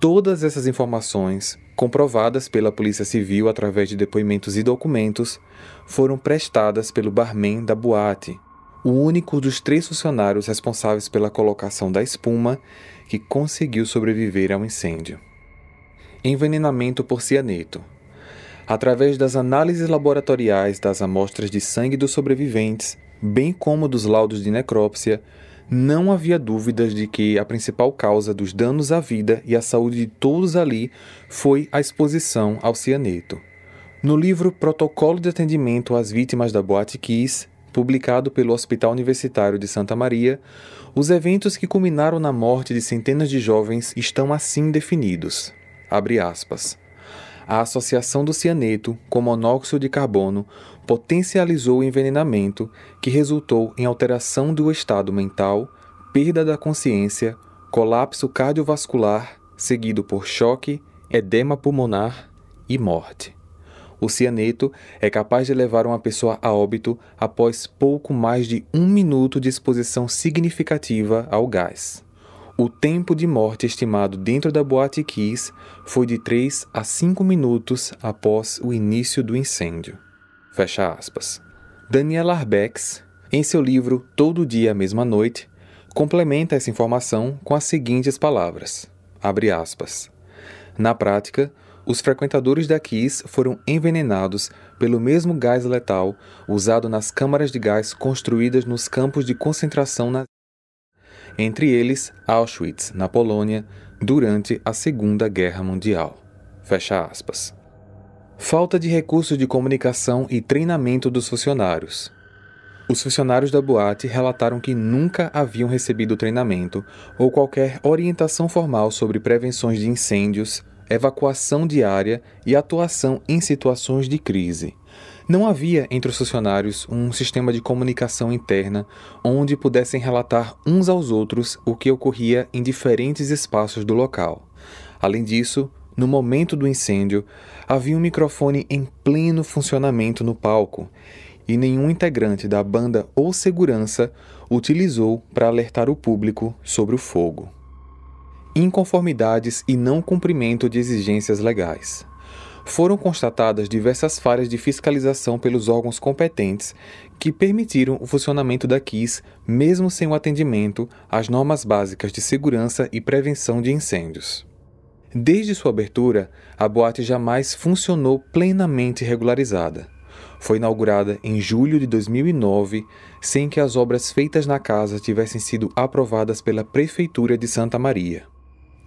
E: Todas essas informações comprovadas pela Polícia Civil através de depoimentos e documentos, foram prestadas pelo barman da boate, o único dos três funcionários responsáveis pela colocação da espuma que conseguiu sobreviver ao incêndio. Envenenamento por cianeto. Através das análises laboratoriais das amostras de sangue dos sobreviventes, bem como dos laudos de necrópsia, não havia dúvidas de que a principal causa dos danos à vida e à saúde de todos ali foi a exposição ao cianeto. No livro Protocolo de Atendimento às Vítimas da Boate Kiss, publicado pelo Hospital Universitário de Santa Maria, os eventos que culminaram na morte de centenas de jovens estão assim definidos. Abre aspas a associação do cianeto com monóxido de carbono potencializou o envenenamento, que resultou em alteração do estado mental, perda da consciência, colapso cardiovascular, seguido por choque, edema pulmonar e morte. O cianeto é capaz de levar uma pessoa a óbito após pouco mais de um minuto de exposição significativa ao gás. O tempo de morte estimado dentro da boate Kiss foi de 3 a 5 minutos após o início do incêndio. Fecha aspas. Daniela Arbex, em seu livro Todo Dia, a Mesma Noite, complementa essa informação com as seguintes palavras, abre aspas. Na prática, os frequentadores da Kiss foram envenenados pelo mesmo gás letal usado nas câmaras de gás construídas nos campos de concentração na entre eles Auschwitz, na Polônia, durante a Segunda Guerra Mundial. Fecha aspas. Falta de recursos de comunicação e treinamento dos funcionários. Os funcionários da boate relataram que nunca haviam recebido treinamento ou qualquer orientação formal sobre prevenções de incêndios, evacuação diária e atuação em situações de crise. Não havia entre os funcionários um sistema de comunicação interna onde pudessem relatar uns aos outros o que ocorria em diferentes espaços do local. Além disso, no momento do incêndio, havia um microfone em pleno funcionamento no palco e nenhum integrante da banda ou segurança utilizou para alertar o público sobre o fogo. Inconformidades e não cumprimento de exigências legais. Foram constatadas diversas falhas de fiscalização pelos órgãos competentes que permitiram o funcionamento da KISS mesmo sem o atendimento às normas básicas de segurança e prevenção de incêndios. Desde sua abertura, a boate jamais funcionou plenamente regularizada. Foi inaugurada em julho de 2009, sem que as obras feitas na casa tivessem sido aprovadas pela Prefeitura de Santa Maria.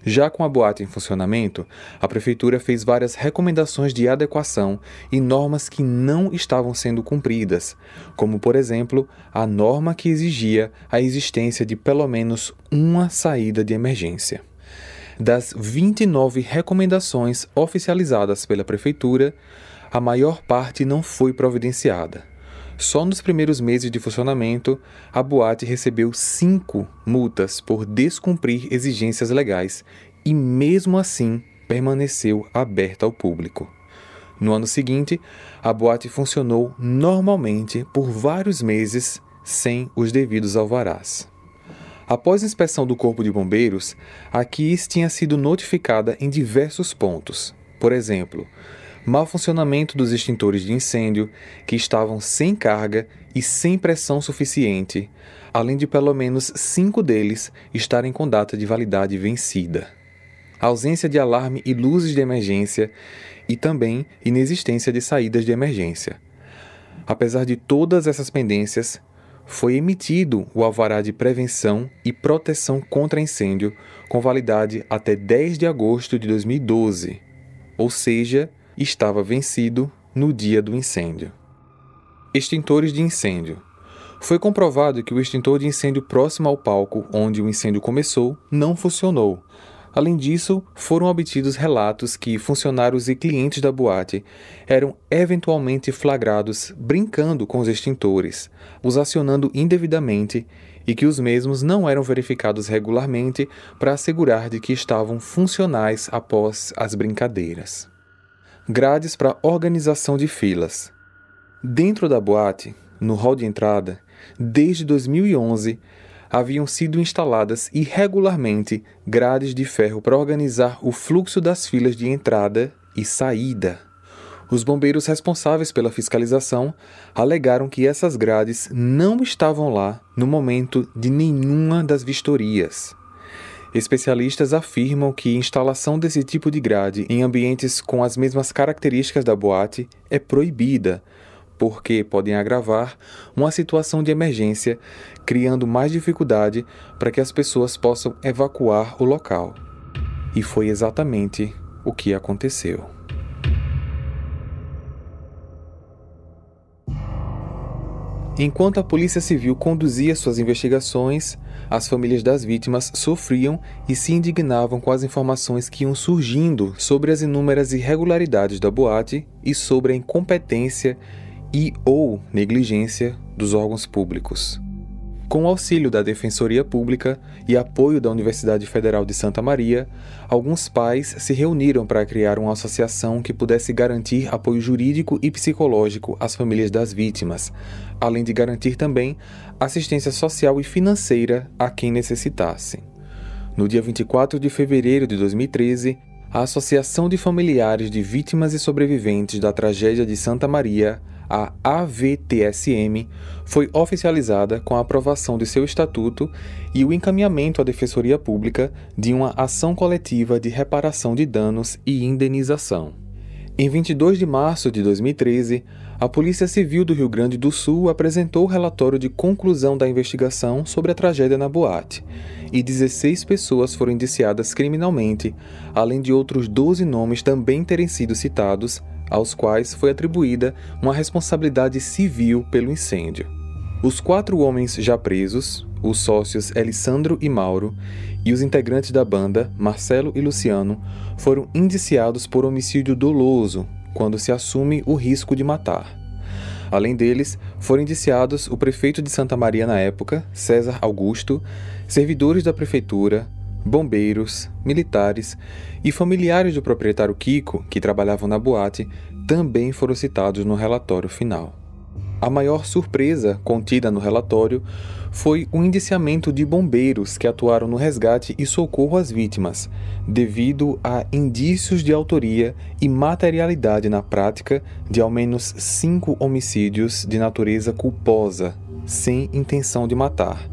E: Já com a boate em funcionamento, a prefeitura fez várias recomendações de adequação e normas que não estavam sendo cumpridas, como, por exemplo, a norma que exigia a existência de pelo menos uma saída de emergência. Das 29 recomendações oficializadas pela Prefeitura, a maior parte não foi providenciada. Só nos primeiros meses de funcionamento, a boate recebeu cinco multas por descumprir exigências legais e, mesmo assim, permaneceu aberta ao público. No ano seguinte, a boate funcionou normalmente por vários meses sem os devidos alvarás. Após inspeção do Corpo de Bombeiros, a KIS tinha sido notificada em diversos pontos. Por exemplo, mau funcionamento dos extintores de incêndio, que estavam sem carga e sem pressão suficiente, além de pelo menos cinco deles estarem com data de validade vencida. Ausência de alarme e luzes de emergência, e também inexistência de saídas de emergência. Apesar de todas essas pendências, foi emitido o alvará de prevenção e proteção contra incêndio com validade até 10 de agosto de 2012, ou seja, estava vencido no dia do incêndio. Extintores de incêndio. Foi comprovado que o extintor de incêndio próximo ao palco onde o incêndio começou não funcionou Além disso, foram obtidos relatos que funcionários e clientes da boate eram eventualmente flagrados brincando com os extintores, os acionando indevidamente e que os mesmos não eram verificados regularmente para assegurar de que estavam funcionais após as brincadeiras. Grades para organização de filas. Dentro da boate, no hall de entrada, desde 2011, haviam sido instaladas irregularmente grades de ferro para organizar o fluxo das filas de entrada e saída. Os bombeiros responsáveis pela fiscalização alegaram que essas grades não estavam lá no momento de nenhuma das vistorias. Especialistas afirmam que instalação desse tipo de grade em ambientes com as mesmas características da boate é proibida, porque podem agravar uma situação de emergência, criando mais dificuldade para que as pessoas possam evacuar o local. E foi exatamente o que aconteceu. Enquanto a Polícia Civil conduzia suas investigações, as famílias das vítimas sofriam e se indignavam com as informações que iam surgindo sobre as inúmeras irregularidades da boate e sobre a incompetência e ou negligência dos órgãos públicos. Com o auxílio da Defensoria Pública e apoio da Universidade Federal de Santa Maria, alguns pais se reuniram para criar uma associação que pudesse garantir apoio jurídico e psicológico às famílias das vítimas, além de garantir também assistência social e financeira a quem necessitasse. No dia 24 de fevereiro de 2013, a Associação de Familiares de Vítimas e Sobreviventes da Tragédia de Santa Maria a AVTSM, foi oficializada com a aprovação de seu estatuto e o encaminhamento à Defensoria Pública de uma ação coletiva de reparação de danos e indenização. Em 22 de março de 2013, a Polícia Civil do Rio Grande do Sul apresentou o relatório de conclusão da investigação sobre a tragédia na boate, e 16 pessoas foram indiciadas criminalmente, além de outros 12 nomes também terem sido citados aos quais foi atribuída uma responsabilidade civil pelo incêndio. Os quatro homens já presos, os sócios Elisandro e Mauro, e os integrantes da banda, Marcelo e Luciano, foram indiciados por homicídio doloso, quando se assume o risco de matar. Além deles, foram indiciados o prefeito de Santa Maria na época, César Augusto, servidores da prefeitura, bombeiros, militares e familiares do proprietário Kiko, que trabalhavam na boate, também foram citados no relatório final. A maior surpresa contida no relatório foi o indiciamento de bombeiros que atuaram no resgate e socorro às vítimas, devido a indícios de autoria e materialidade na prática de ao menos cinco homicídios de natureza culposa, sem intenção de matar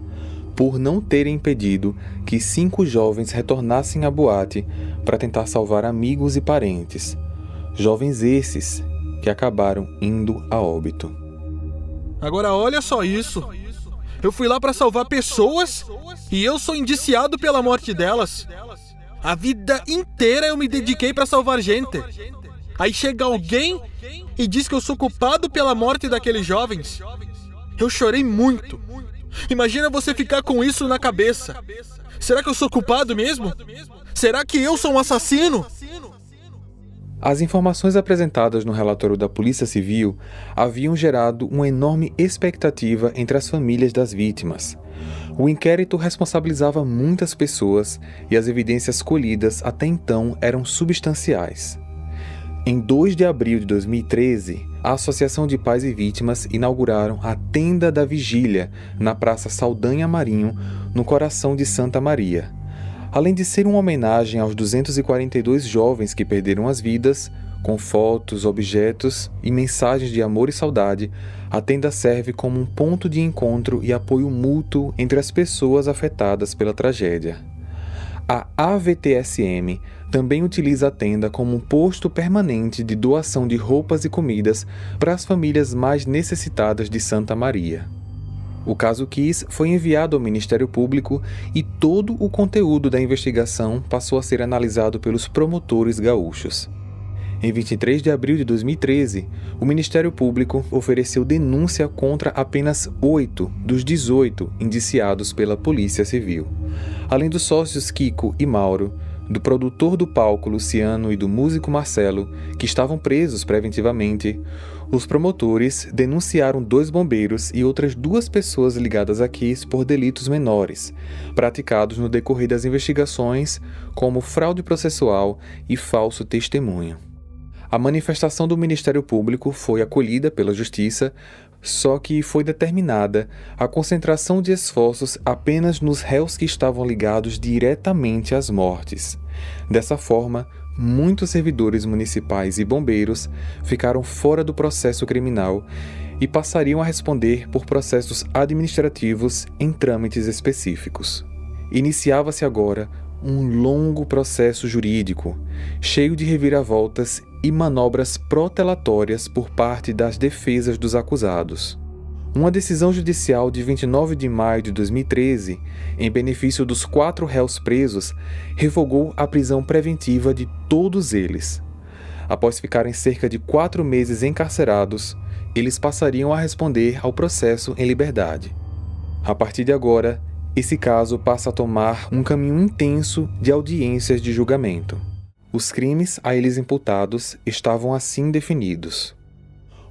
E: por não terem impedido que cinco jovens retornassem à boate para tentar salvar amigos e parentes. Jovens esses que acabaram indo a óbito.
F: Agora olha só isso. Eu fui lá para salvar pessoas e eu sou indiciado pela morte delas. A vida inteira eu me dediquei para salvar gente. Aí chega alguém e diz que eu sou culpado pela morte daqueles jovens. Eu chorei muito. Imagina você ficar com isso na cabeça. Será que eu sou culpado mesmo? Será que eu sou um assassino?
E: As informações apresentadas no relatório da Polícia Civil haviam gerado uma enorme expectativa entre as famílias das vítimas. O inquérito responsabilizava muitas pessoas e as evidências colhidas até então eram substanciais. Em 2 de abril de 2013, a Associação de Pais e Vítimas inauguraram a Tenda da Vigília na Praça Saldanha Marinho, no coração de Santa Maria. Além de ser uma homenagem aos 242 jovens que perderam as vidas, com fotos, objetos e mensagens de amor e saudade, a tenda serve como um ponto de encontro e apoio mútuo entre as pessoas afetadas pela tragédia. A AVTSM também utiliza a tenda como um posto permanente de doação de roupas e comidas para as famílias mais necessitadas de Santa Maria. O caso Kiss foi enviado ao Ministério Público e todo o conteúdo da investigação passou a ser analisado pelos promotores gaúchos. Em 23 de abril de 2013, o Ministério Público ofereceu denúncia contra apenas oito dos 18 indiciados pela Polícia Civil, além dos sócios Kiko e Mauro, do produtor do palco Luciano e do músico Marcelo, que estavam presos preventivamente, os promotores denunciaram dois bombeiros e outras duas pessoas ligadas a Kiss por delitos menores, praticados no decorrer das investigações, como fraude processual e falso testemunho. A manifestação do Ministério Público foi acolhida pela Justiça, só que foi determinada a concentração de esforços apenas nos réus que estavam ligados diretamente às mortes. Dessa forma, muitos servidores municipais e bombeiros ficaram fora do processo criminal e passariam a responder por processos administrativos em trâmites específicos. Iniciava-se agora um longo processo jurídico, cheio de reviravoltas e manobras protelatórias por parte das defesas dos acusados. Uma decisão judicial de 29 de maio de 2013, em benefício dos quatro réus presos, revogou a prisão preventiva de todos eles. Após ficarem cerca de quatro meses encarcerados, eles passariam a responder ao processo em liberdade. A partir de agora, esse caso passa a tomar um caminho intenso de audiências de julgamento. Os crimes a eles imputados estavam assim definidos: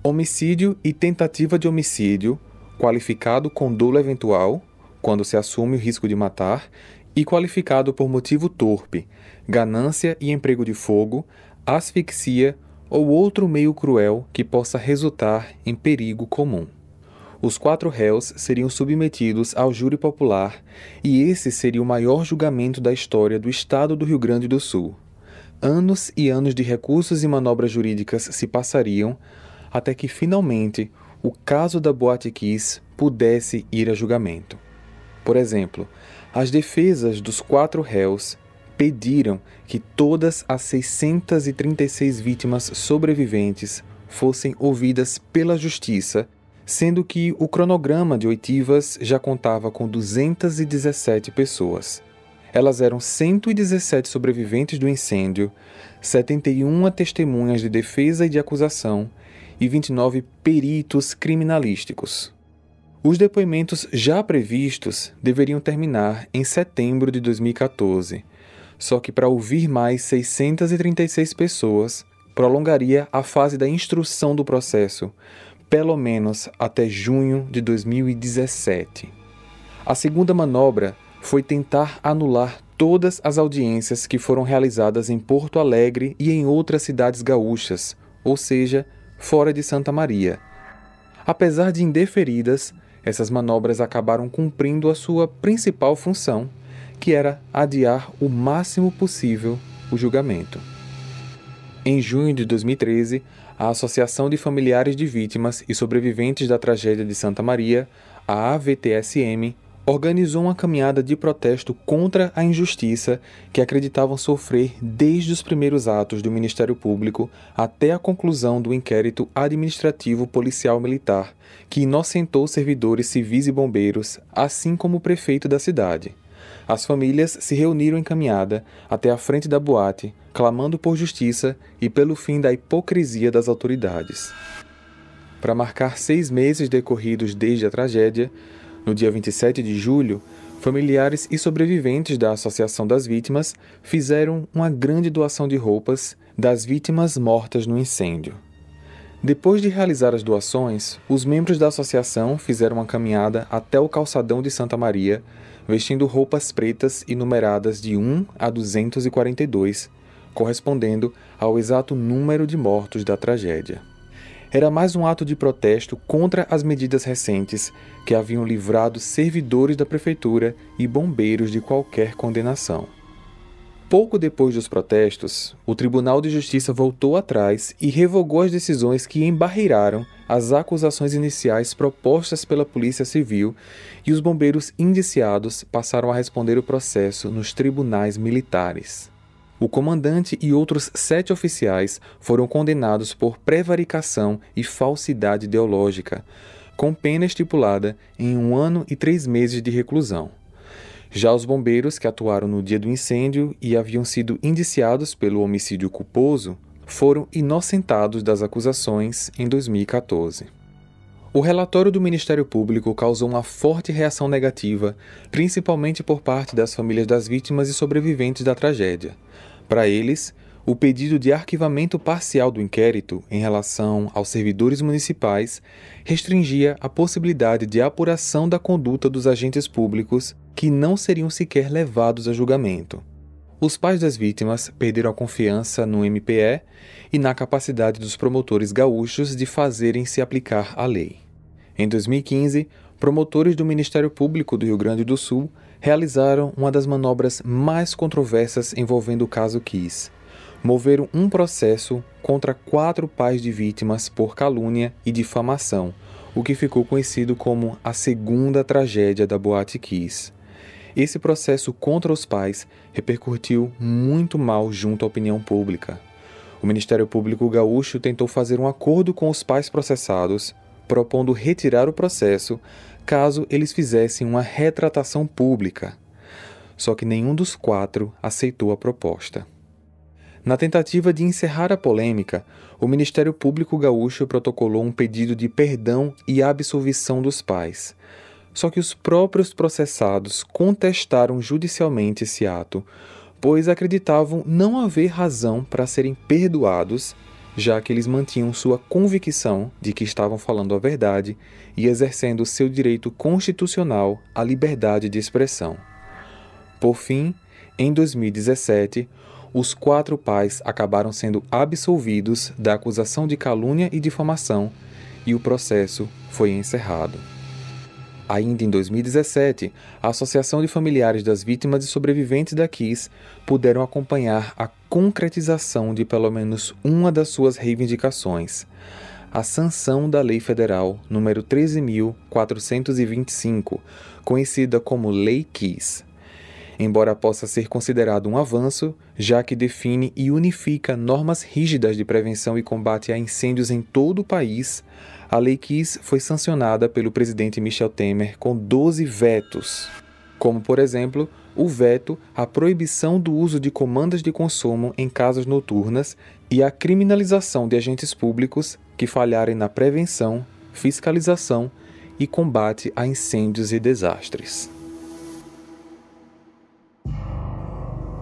E: homicídio e tentativa de homicídio, qualificado com dolo eventual, quando se assume o risco de matar, e qualificado por motivo torpe, ganância e emprego de fogo, asfixia ou outro meio cruel que possa resultar em perigo comum. Os quatro réus seriam submetidos ao júri popular, e esse seria o maior julgamento da história do estado do Rio Grande do Sul. Anos e anos de recursos e manobras jurídicas se passariam até que finalmente o caso da Boate Kiss pudesse ir a julgamento. Por exemplo, as defesas dos quatro réus pediram que todas as 636 vítimas sobreviventes fossem ouvidas pela justiça, sendo que o cronograma de oitivas já contava com 217 pessoas. Elas eram 117 sobreviventes do incêndio, 71 testemunhas de defesa e de acusação e 29 peritos criminalísticos. Os depoimentos já previstos deveriam terminar em setembro de 2014, só que para ouvir mais 636 pessoas, prolongaria a fase da instrução do processo, pelo menos até junho de 2017. A segunda manobra foi tentar anular todas as audiências que foram realizadas em Porto Alegre e em outras cidades gaúchas, ou seja, fora de Santa Maria. Apesar de indeferidas, essas manobras acabaram cumprindo a sua principal função, que era adiar o máximo possível o julgamento. Em junho de 2013, a Associação de Familiares de Vítimas e Sobreviventes da Tragédia de Santa Maria, a AVTSM, organizou uma caminhada de protesto contra a injustiça que acreditavam sofrer desde os primeiros atos do Ministério Público até a conclusão do inquérito administrativo policial militar, que inocentou servidores civis e bombeiros, assim como o prefeito da cidade. As famílias se reuniram em caminhada até a frente da boate, clamando por justiça e pelo fim da hipocrisia das autoridades. Para marcar seis meses decorridos desde a tragédia, no dia 27 de julho, familiares e sobreviventes da Associação das Vítimas fizeram uma grande doação de roupas das vítimas mortas no incêndio. Depois de realizar as doações, os membros da associação fizeram uma caminhada até o calçadão de Santa Maria, vestindo roupas pretas e numeradas de 1 a 242, correspondendo ao exato número de mortos da tragédia era mais um ato de protesto contra as medidas recentes que haviam livrado servidores da prefeitura e bombeiros de qualquer condenação. Pouco depois dos protestos, o Tribunal de Justiça voltou atrás e revogou as decisões que embarreiraram as acusações iniciais propostas pela Polícia Civil e os bombeiros indiciados passaram a responder o processo nos tribunais militares. O comandante e outros sete oficiais foram condenados por prevaricação e falsidade ideológica, com pena estipulada em um ano e três meses de reclusão. Já os bombeiros que atuaram no dia do incêndio e haviam sido indiciados pelo homicídio culposo foram inocentados das acusações em 2014. O relatório do Ministério Público causou uma forte reação negativa, principalmente por parte das famílias das vítimas e sobreviventes da tragédia. Para eles, o pedido de arquivamento parcial do inquérito em relação aos servidores municipais restringia a possibilidade de apuração da conduta dos agentes públicos que não seriam sequer levados a julgamento. Os pais das vítimas perderam a confiança no MPE e na capacidade dos promotores gaúchos de fazerem se aplicar a lei. Em 2015, promotores do Ministério Público do Rio Grande do Sul realizaram uma das manobras mais controversas envolvendo o caso Kiss. Moveram um processo contra quatro pais de vítimas por calúnia e difamação, o que ficou conhecido como a segunda tragédia da Boate Kiss. Esse processo contra os pais repercutiu muito mal junto à opinião pública. O Ministério Público Gaúcho tentou fazer um acordo com os pais processados, propondo retirar o processo, caso eles fizessem uma retratação pública. Só que nenhum dos quatro aceitou a proposta. Na tentativa de encerrar a polêmica, o Ministério Público Gaúcho protocolou um pedido de perdão e absolvição dos pais. Só que os próprios processados contestaram judicialmente esse ato, pois acreditavam não haver razão para serem perdoados já que eles mantinham sua convicção de que estavam falando a verdade e exercendo seu direito constitucional à liberdade de expressão. Por fim, em 2017, os quatro pais acabaram sendo absolvidos da acusação de calúnia e difamação e o processo foi encerrado. Ainda em 2017, a Associação de Familiares das Vítimas e Sobreviventes da KISS puderam acompanhar a concretização de pelo menos uma das suas reivindicações a sanção da Lei Federal número 13425, conhecida como Lei Kiss. Embora possa ser considerado um avanço, já que define e unifica normas rígidas de prevenção e combate a incêndios em todo o país, a Lei Kiss foi sancionada pelo presidente Michel Temer com 12 vetos, como, por exemplo, o veto à proibição do uso de comandas de consumo em casas noturnas e à criminalização de agentes públicos que falharem na prevenção, fiscalização e combate a incêndios e desastres.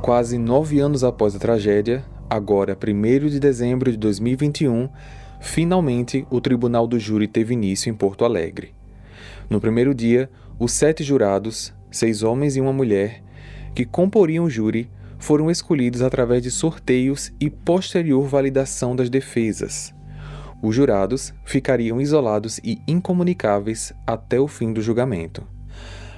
E: Quase nove anos após a tragédia, agora 1 de dezembro de 2021, Finalmente, o tribunal do júri teve início em Porto Alegre. No primeiro dia, os sete jurados, seis homens e uma mulher, que comporiam o júri, foram escolhidos através de sorteios e posterior validação das defesas. Os jurados ficariam isolados e incomunicáveis até o fim do julgamento.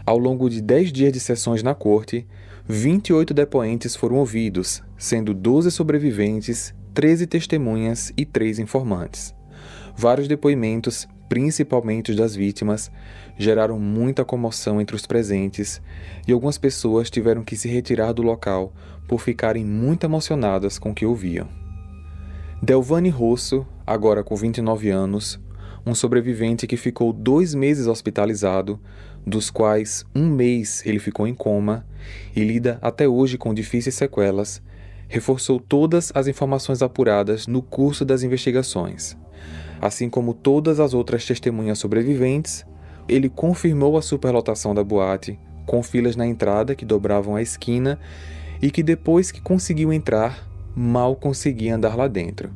E: Ao longo de dez dias de sessões na corte, 28 depoentes foram ouvidos, sendo 12 sobreviventes 13 testemunhas e 3 informantes. Vários depoimentos, principalmente das vítimas, geraram muita comoção entre os presentes e algumas pessoas tiveram que se retirar do local por ficarem muito emocionadas com o que ouviam. Delvani Rosso, agora com 29 anos, um sobrevivente que ficou dois meses hospitalizado, dos quais um mês ele ficou em coma e lida até hoje com difíceis sequelas, reforçou todas as informações apuradas no curso das investigações. Assim como todas as outras testemunhas sobreviventes, ele confirmou a superlotação da boate, com filas na entrada que dobravam a esquina e que depois que conseguiu entrar, mal conseguia andar lá dentro.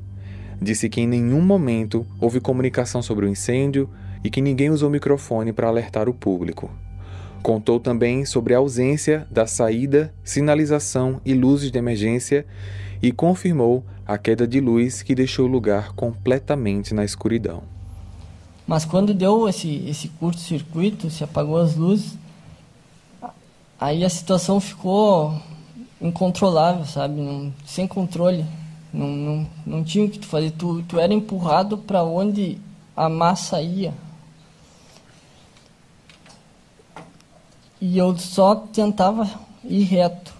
E: Disse que em nenhum momento houve comunicação sobre o incêndio e que ninguém usou microfone para alertar o público. Contou também sobre a ausência da saída, sinalização e luzes de emergência e confirmou a queda de luz que deixou o lugar completamente na escuridão.
A: Mas quando deu esse, esse curto-circuito, se apagou as luzes, aí a situação ficou incontrolável, sabe? Não, sem controle. Não, não, não tinha o que tu fazer. Tu, tu era empurrado para onde a massa ia. E eu só tentava ir reto.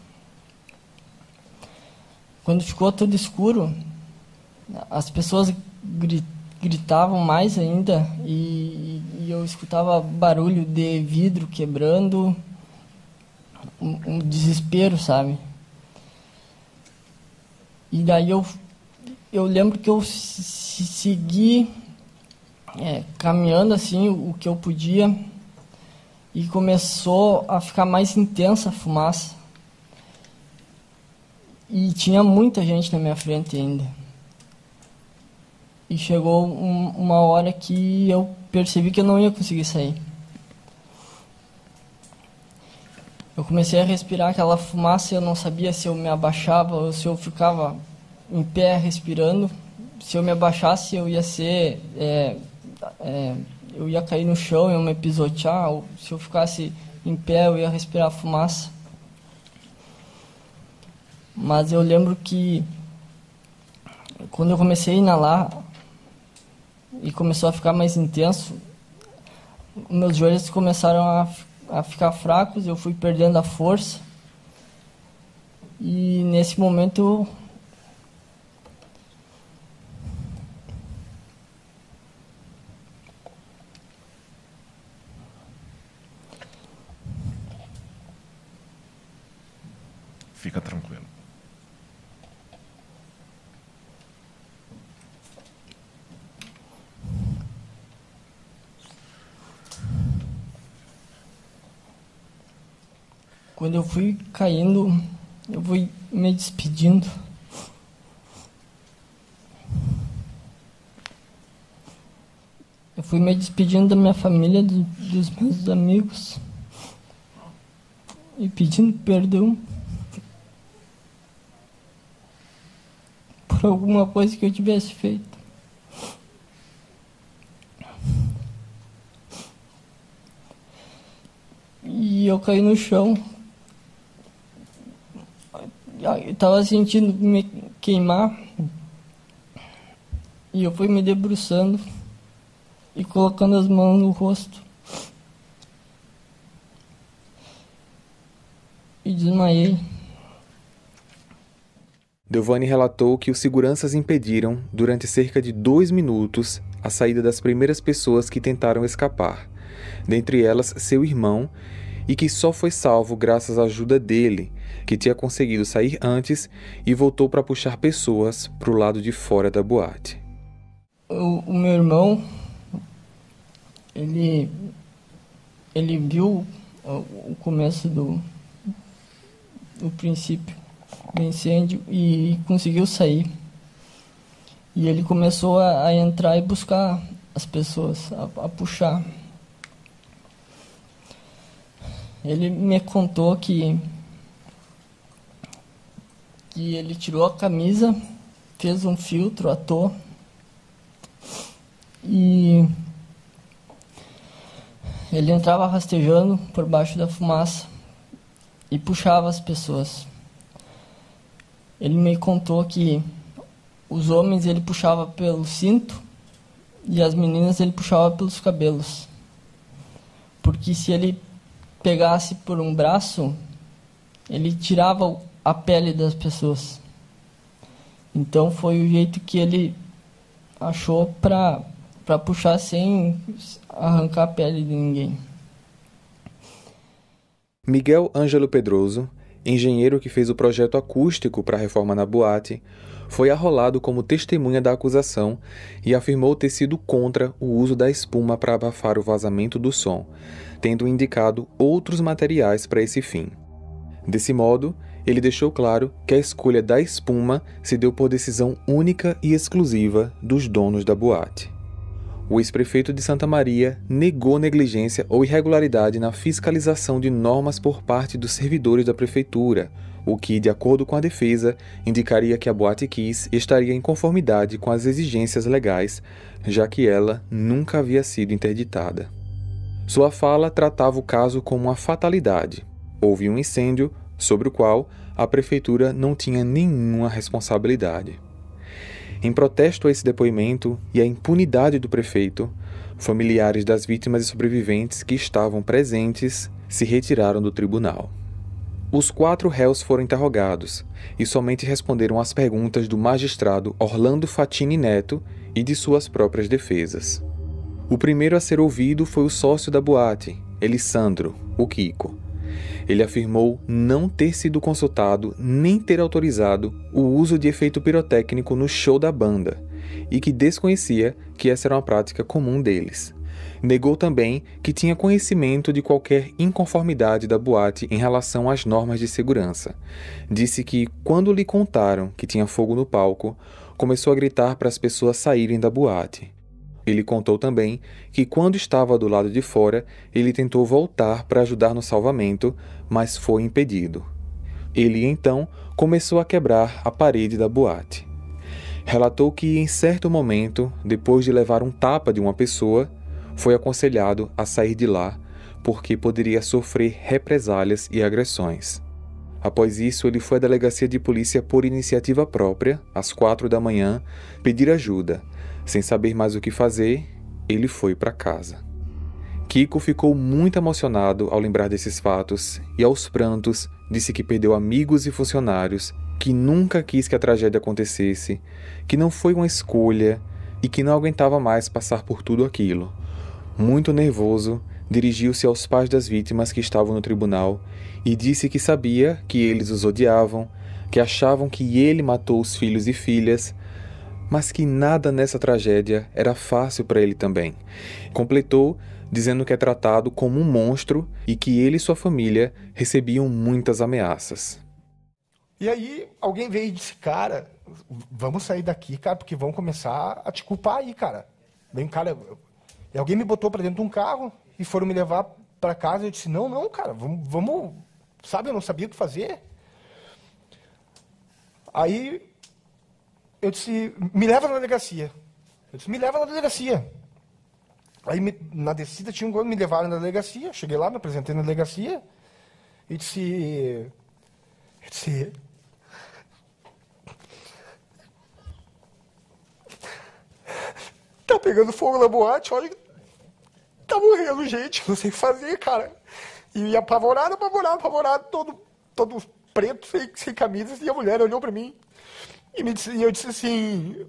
A: Quando ficou tudo escuro, as pessoas gritavam mais ainda e, e eu escutava barulho de vidro quebrando, um, um desespero, sabe? E daí eu, eu lembro que eu segui é, caminhando assim o que eu podia e começou a ficar mais intensa a fumaça. E tinha muita gente na minha frente ainda. E chegou um, uma hora que eu percebi que eu não ia conseguir sair. Eu comecei a respirar aquela fumaça e eu não sabia se eu me abaixava ou se eu ficava em pé respirando. Se eu me abaixasse, eu ia ser. É, é, eu ia cair no chão, ia me pisotear, ou se eu ficasse em pé, eu ia respirar fumaça. Mas eu lembro que quando eu comecei a inalar e começou a ficar mais intenso, meus joelhos começaram a, a ficar fracos, eu fui perdendo a força. E nesse momento Fica tranquilo. Quando eu fui caindo, eu fui me despedindo. Eu fui me despedindo da minha família, do, dos meus amigos e pedindo perdão. por alguma coisa que eu tivesse feito. E eu caí no chão. Eu estava sentindo me queimar. E eu fui me debruçando e colocando as mãos no rosto. E desmaiei.
E: Giovanni relatou que os seguranças impediram, durante cerca de dois minutos, a saída das primeiras pessoas que tentaram escapar, dentre elas seu irmão, e que só foi salvo graças à ajuda dele, que tinha conseguido sair antes e voltou para puxar pessoas para o lado de fora da boate.
A: O, o, meu irmão, ele, ele viu o começo do, do princípio do incêndio e conseguiu sair. E ele começou a, a entrar e buscar as pessoas, a, a puxar. Ele me contou que que ele tirou a camisa, fez um filtro à toa e ele entrava rastejando por baixo da fumaça e puxava as pessoas. Ele me contou que os homens ele puxava pelo cinto e as meninas ele puxava pelos cabelos. Porque se ele pegasse por um braço, ele tirava a pele das pessoas. Então foi o jeito que ele achou para para puxar sem arrancar a pele de ninguém.
E: Miguel Ângelo Pedroso engenheiro que fez o projeto acústico para a reforma na boate, foi arrolado como testemunha da acusação e afirmou ter sido contra o uso da espuma para abafar o vazamento do som, tendo indicado outros materiais para esse fim. Desse modo, ele deixou claro que a escolha da espuma se deu por decisão única e exclusiva dos donos da boate o ex-prefeito de Santa Maria negou negligência ou irregularidade na fiscalização de normas por parte dos servidores da prefeitura, o que, de acordo com a defesa, indicaria que a Boate Kiss estaria em conformidade com as exigências legais, já que ela nunca havia sido interditada. Sua fala tratava o caso como uma fatalidade. Houve um incêndio sobre o qual a prefeitura não tinha nenhuma responsabilidade. Em protesto a esse depoimento e à impunidade do prefeito, familiares das vítimas e sobreviventes que estavam presentes se retiraram do tribunal. Os quatro réus foram interrogados e somente responderam às perguntas do magistrado Orlando Fatini Neto e de suas próprias defesas. O primeiro a ser ouvido foi o sócio da boate, Elisandro, o Kiko, ele afirmou não ter sido consultado nem ter autorizado o uso de efeito pirotécnico no show da banda e que desconhecia que essa era uma prática comum deles. Negou também que tinha conhecimento de qualquer inconformidade da boate em relação às normas de segurança. Disse que, quando lhe contaram que tinha fogo no palco, começou a gritar para as pessoas saírem da boate. Ele contou também que, quando estava do lado de fora, ele tentou voltar para ajudar no salvamento, mas foi impedido. Ele então começou a quebrar a parede da boate. Relatou que, em certo momento, depois de levar um tapa de uma pessoa, foi aconselhado a sair de lá porque poderia sofrer represálias e agressões. Após isso, ele foi à delegacia de polícia por iniciativa própria, às quatro da manhã, pedir ajuda, sem saber mais o que fazer, ele foi para casa. Kiko ficou muito emocionado ao lembrar desses fatos e, aos prantos, disse que perdeu amigos e funcionários, que nunca quis que a tragédia acontecesse, que não foi uma escolha e que não aguentava mais passar por tudo aquilo. Muito nervoso, dirigiu-se aos pais das vítimas que estavam no tribunal e disse que sabia que eles os odiavam, que achavam que ele matou os filhos e filhas, mas que nada nessa tragédia era fácil para ele também. Completou dizendo que é tratado como um monstro e que ele e sua família recebiam muitas ameaças.
B: E aí alguém veio e disse, cara, vamos sair daqui, cara, porque vão começar a te culpar aí, cara. Vem, cara, e alguém me botou para dentro de um carro e foram me levar para casa. Eu disse, não, não, cara, vamos, vamos, sabe, eu não sabia o que fazer. Aí eu disse, me leva na delegacia. Eu disse, me leva na delegacia. Aí me, na descida tinha um gol, me levaram na delegacia, cheguei lá, me apresentei na delegacia, e disse. Eu disse. Tá pegando fogo na boate, olha. Tá morrendo, gente, não sei o que fazer, cara. E apavorado, apavorado, apavorado, todo, todo preto, sem, sem camisa, e a mulher olhou pra mim. E, me disse, e eu disse assim: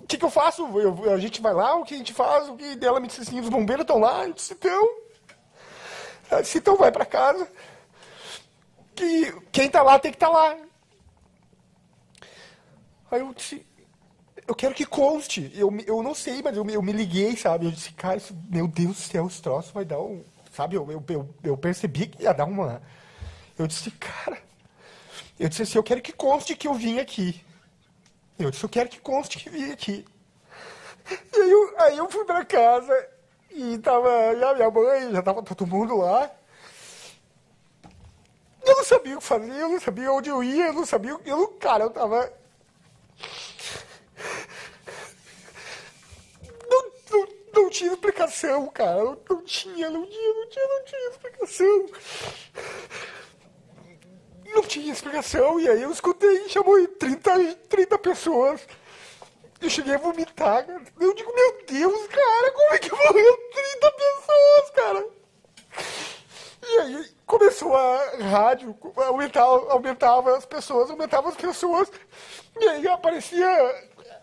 B: o que, que eu faço? Eu, a gente vai lá, o que a gente faz? O que me disse assim: os bombeiros estão lá. Eu disse: então. Ela disse: então vai para casa. Que quem está lá tem que estar tá lá. Aí eu disse: eu quero que conste. Eu, eu não sei, mas eu, eu me liguei, sabe? Eu disse: cara, isso, meu Deus do céu, os troço vai dar um. Sabe? Eu, eu, eu, eu percebi que ia dar uma. Eu disse: cara. Eu disse assim: eu quero que conste que eu vim aqui. Eu disse, eu quero que conste que vim aqui. E aí eu, aí eu fui para casa e tava já minha mãe, já tava todo mundo lá. Eu não sabia o que fazer, eu não sabia onde eu ia, eu não sabia. Eu não, cara, eu tava. Não, não, não tinha explicação, cara. Não, não tinha, não tinha, não tinha, não tinha explicação não tinha explicação. E aí eu escutei, chamou 30, 30 pessoas. Eu cheguei a vomitar, cara. Eu digo, meu Deus, cara, como é que morreu 30 pessoas, cara? E aí começou a rádio, aumentava, aumentava as pessoas, aumentava as pessoas. E aí aparecia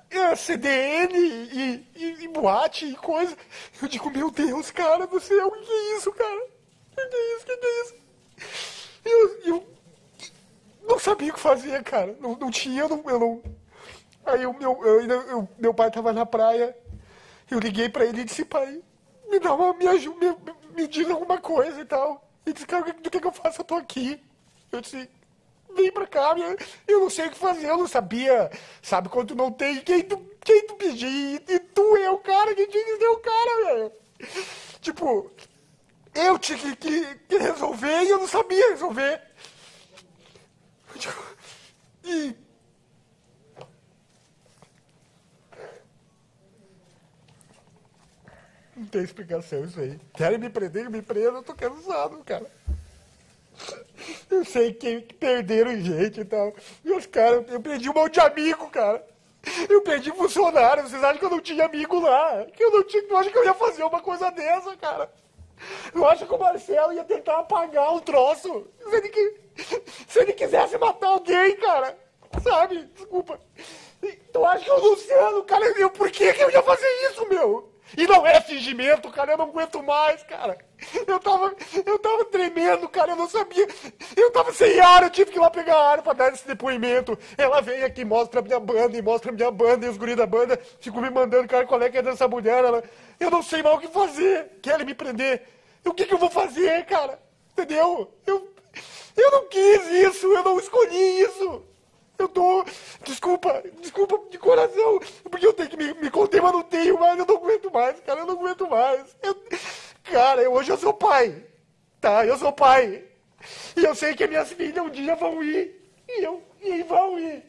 B: eh, CDN e, e, e boate e coisa. Eu digo, meu Deus, cara do céu, o que é isso, cara? O que é isso, o que é isso? Eu, eu não sabia o que fazia, cara. Não, não tinha, eu não, eu não. Aí o meu, eu, eu, meu pai tava na praia, eu liguei pra ele e disse, pai, me dá uma, me ajuda, me, me diz alguma coisa e tal. Ele disse, cara, do que, que eu faço? Eu tô aqui. Eu disse, vem pra cá, eu não sei o que fazer, eu não sabia. Sabe quando não tem, quem tu, quem tu pedir? E tu é o cara, quem tinha que ser o cara, velho. Tipo, eu tinha que, que, que resolver e eu não sabia resolver. Não tem explicação isso aí. Querem me prender, me prendam, eu tô cansado, cara. Eu sei que perderam gente e tal. E os caras, eu perdi um monte de amigo, cara. Eu perdi funcionário, vocês acham que eu não tinha amigo lá? Que eu não tinha, eu acho que eu ia fazer uma coisa dessa, cara. Eu acho que o Marcelo ia tentar apagar o troço. Sendo que Se ele quisesse matar alguém, cara, sabe? Desculpa. Então acho que o Luciano, cara, meu, por que, que eu ia fazer isso, meu? E não é fingimento, cara, eu não aguento mais, cara. Eu tava, eu tava tremendo, cara, eu não sabia. Eu tava sem ar, eu tive que ir lá pegar ar pra dar esse depoimento. Ela vem aqui, mostra a minha banda, e mostra a minha banda, e os guris da banda ficam me mandando, cara, qual é que é dessa mulher. Ela, eu não sei mal o que fazer, Quer me prender. o que, que eu vou fazer, cara? Entendeu? Eu eu não quis isso, eu não escolhi isso. Eu tô. Desculpa, desculpa de coração, porque eu tenho que me, me conter, mas não tenho mais, eu não aguento mais, cara, eu não aguento mais. Eu, cara, eu, hoje eu sou pai, tá? Eu sou pai. E eu sei que minhas filhas um dia vão ir, e, eu, e vão ir,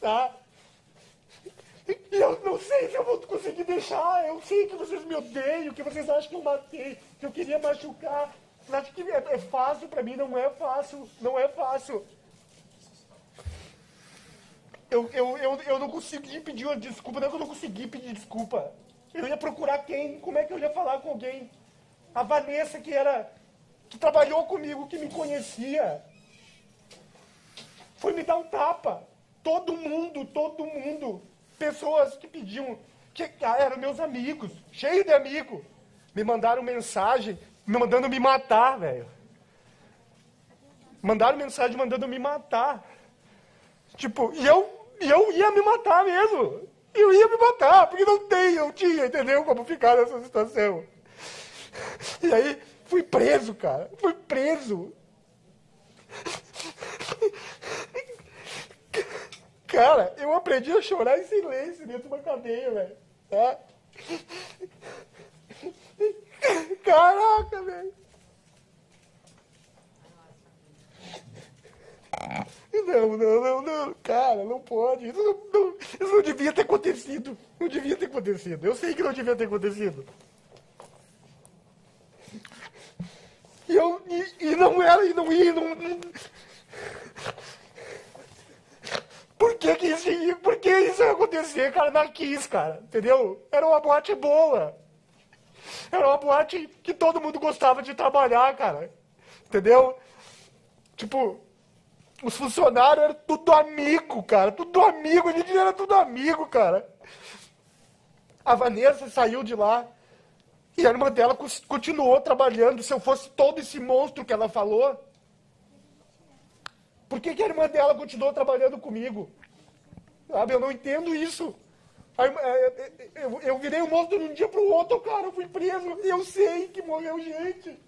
B: tá? E eu não sei se eu vou conseguir deixar, eu sei que vocês me odeiam, que vocês acham que eu matei, que eu queria machucar, acho que é, é fácil para mim, não é fácil, não é fácil. Eu, eu, eu, eu não consegui pedir uma desculpa, não é que eu não consegui pedir desculpa. Eu ia procurar quem, como é que eu ia falar com alguém? A Vanessa que era, que trabalhou comigo, que me conhecia. Foi me dar um tapa. Todo mundo, todo mundo. Pessoas que pediam, que ah, eram meus amigos, cheio de amigo. Me mandaram mensagem me mandando me matar, velho. Mandaram mensagem mandando me matar. Tipo, e eu, e eu ia me matar mesmo. Eu ia me matar, porque não tem, eu tinha, entendeu? Como ficar nessa situação. E aí, fui preso, cara. Fui preso. Cara, eu aprendi a chorar em silêncio dentro de uma cadeia, velho. Tá? Caraca, velho. Não, não, não, não, cara, não pode. Isso não, não, isso não devia ter acontecido. Não devia ter acontecido. Eu sei que não devia ter acontecido. E eu. E, e não era, e não ia, e não. não... Por que, que isso, por que isso ia acontecer, cara, na Kiss, cara? Entendeu? Era uma boate boa. Era uma boate que todo mundo gostava de trabalhar, cara. Entendeu? Tipo, os funcionários eram tudo amigo, cara. Tudo amigo, a gente era tudo amigo, cara. A Vanessa saiu de lá e a irmã dela continuou trabalhando. Se eu fosse todo esse monstro que ela falou, por que, que a irmã dela continuou trabalhando comigo? Sabe, eu não entendo isso. Aí, é, é, é, eu, eu virei um monstro de um dia pro outro, cara. Eu fui preso. Eu sei que morreu gente.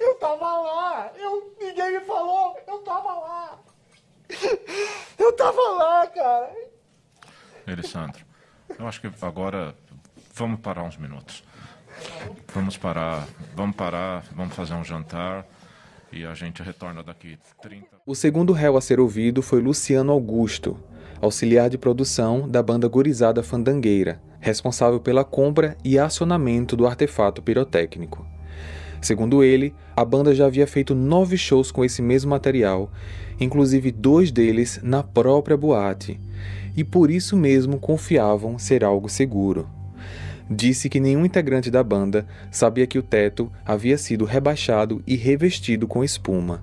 B: Eu tava lá. Eu, ninguém me falou. Eu tava lá. Eu tava lá, cara.
D: Elisandro, eu acho que agora vamos parar uns minutos. Vamos parar, vamos parar, vamos fazer um jantar e a gente retorna daqui 30.
E: O segundo réu a ser ouvido foi Luciano Augusto, auxiliar de produção da banda Gurizada Fandangueira, responsável pela compra e acionamento do artefato pirotécnico. Segundo ele, a banda já havia feito nove shows com esse mesmo material, inclusive dois deles na própria boate, e por isso mesmo confiavam ser algo seguro. Disse que nenhum integrante da banda sabia que o teto havia sido rebaixado e revestido com espuma.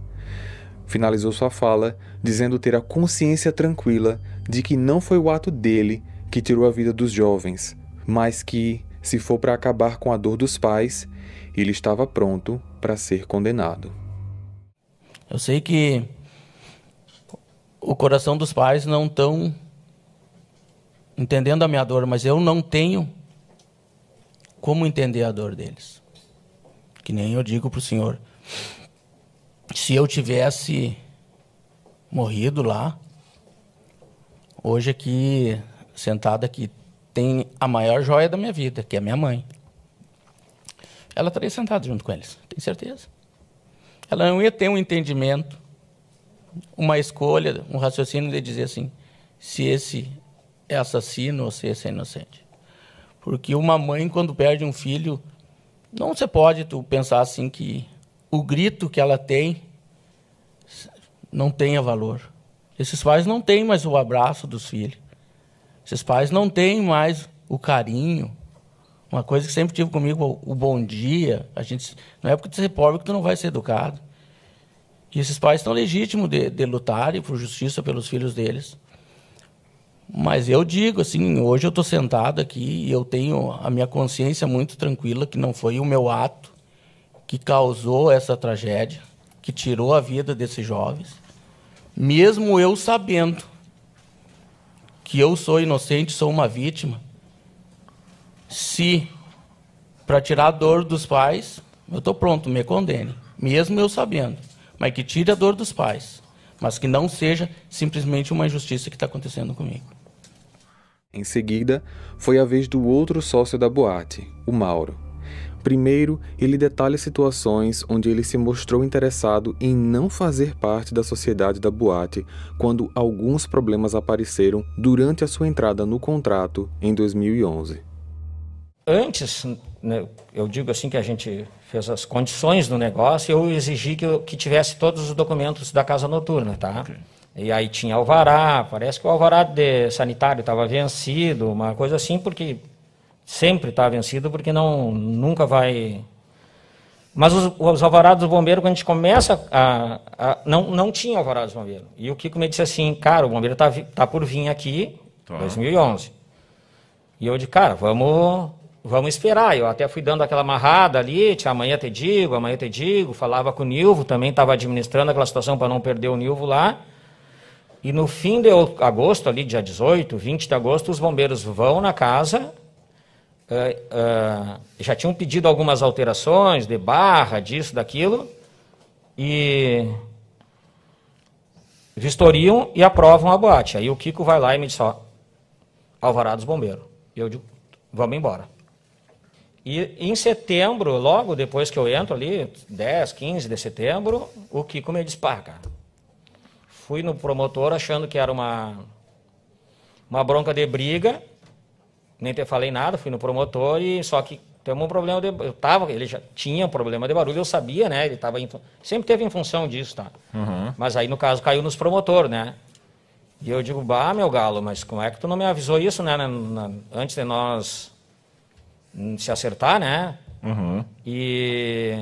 E: Finalizou sua fala dizendo ter a consciência tranquila de que não foi o ato dele que tirou a vida dos jovens, mas que, se for para acabar com a dor dos pais, ele estava pronto para ser condenado.
C: Eu sei que o coração dos pais não estão entendendo a minha dor, mas eu não tenho como entender a dor deles. Que nem eu digo para o Senhor. Se eu tivesse morrido lá, hoje aqui, sentada aqui, tem a maior joia da minha vida, que é a minha mãe. Ela estaria tá sentada junto com eles, tenho certeza. Ela não ia ter um entendimento, uma escolha, um raciocínio de dizer assim, se esse é assassino ou se esse é inocente. Porque uma mãe, quando perde um filho, não se pode tu pensar assim que o grito que ela tem não tenha valor. Esses pais não têm mais o abraço dos filhos. Esses pais não têm mais o carinho. Uma coisa que sempre tive comigo, o bom dia. A gente, não é porque você é pobre que tu não vai ser educado. E esses pais estão legítimos de, de lutarem por justiça pelos filhos deles. Mas eu digo, assim, hoje eu estou sentado aqui e eu tenho a minha consciência muito tranquila que não foi o meu ato que causou essa tragédia, que tirou a vida desses jovens mesmo eu sabendo que eu sou inocente, sou uma vítima, se para tirar a dor dos pais, eu estou pronto, me condene, mesmo eu sabendo, mas que tire a dor dos pais, mas que não seja simplesmente uma injustiça que está acontecendo comigo.
E: Em seguida, foi a vez do outro sócio da boate, o Mauro. Primeiro, ele detalha situações onde ele se mostrou interessado em não fazer parte da sociedade da boate quando alguns problemas apareceram durante a sua entrada no contrato em 2011.
H: Antes, né, eu digo assim que a gente fez as condições do negócio, eu exigi que, eu, que tivesse todos os documentos da casa noturna, tá? Okay. E aí tinha alvará, parece que o alvará de sanitário estava vencido, uma coisa assim, porque sempre está vencido, porque não, nunca vai... Mas os, os alvarados do bombeiro, quando a gente começa a, a... não, não tinha alvarados do bombeiro. E o Kiko me disse assim, cara, o bombeiro está tá por vir aqui, tá. 2011. E eu de cara, vamos vamos esperar. Eu até fui dando aquela amarrada ali, tinha amanhã te digo, amanhã te digo, falava com o Nilvo, também estava administrando aquela situação para não perder o Nilvo lá. E no fim de agosto, ali, dia 18, 20 de agosto, os bombeiros vão na casa uh, já tinham pedido algumas alterações de barra, disso, daquilo, e vistoriam e aprovam a boate. Aí o Kiko vai lá e me diz, ó, Alvará dos Bombeiros. E eu digo, vamos embora. E em setembro, logo depois que eu entro ali, 10, 15 de setembro, o Kiko me despaca. Fui no promotor achando que era uma, uma bronca de briga nem te falei nada, fui no promotor e só que temos um problema de eu tava, ele já tinha um problema de barulho, eu sabia, né? Ele tava em, sempre teve em função disso, tá? Uhum. Mas aí no caso caiu nos promotor, né? E eu digo, bah, meu galo, mas como é que tu não me avisou isso, né? Na, na, antes de nós se acertar, né? Uhum. E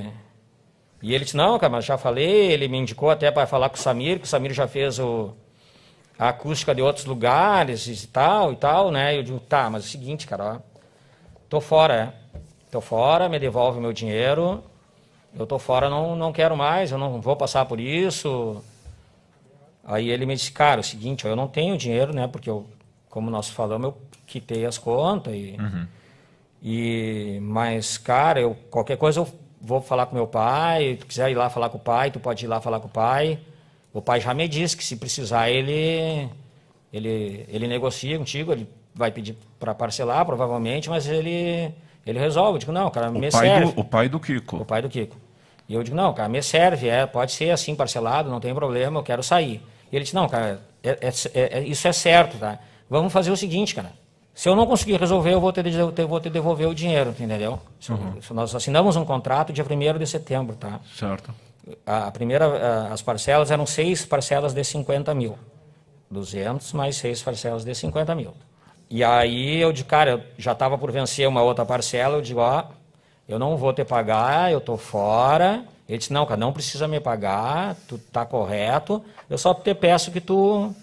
H: e ele disse, não, cara, mas já falei, ele me indicou até para falar com o Samir, que o Samir já fez o a acústica de outros lugares e tal e tal, né? Eu digo, tá, mas é o seguinte, cara, ó, tô fora, é. tô fora, me devolve o meu dinheiro, eu tô fora, não, não quero mais, eu não vou passar por isso. Aí ele me disse, cara, é o seguinte, ó, eu não tenho dinheiro, né? Porque eu, como nós falamos, eu quitei as contas e, uhum. e mas, cara, eu qualquer coisa eu vou falar com meu pai, tu quiser ir lá falar com o pai, tu pode ir lá falar com o pai o pai já me disse que se precisar ele ele, ele negocia contigo, ele vai pedir para parcelar, provavelmente, mas ele, ele resolve. Eu digo, não, cara, me serve. Do,
D: o pai do Kiko. O
H: pai do Kiko. E eu digo, não, cara, me serve, é, pode ser assim, parcelado, não tem problema, eu quero sair. E ele disse, não, cara, é, é, é, é isso é certo, tá? Vamos fazer o seguinte, cara. Se eu não conseguir resolver, eu vou ter de, vou ter devolver o dinheiro, entendeu? Uhum. Nós assinamos um contrato dia 1 de setembro, tá? Certo a primeira, as parcelas eram seis parcelas de 50 mil. 200 mais seis parcelas de 50 mil. E aí eu de cara, eu já estava por vencer uma outra parcela, eu digo, ó, eu não vou te pagar, eu tô fora. Ele disse, não, cara, não precisa me pagar, tu tá correto. Eu só te peço que tu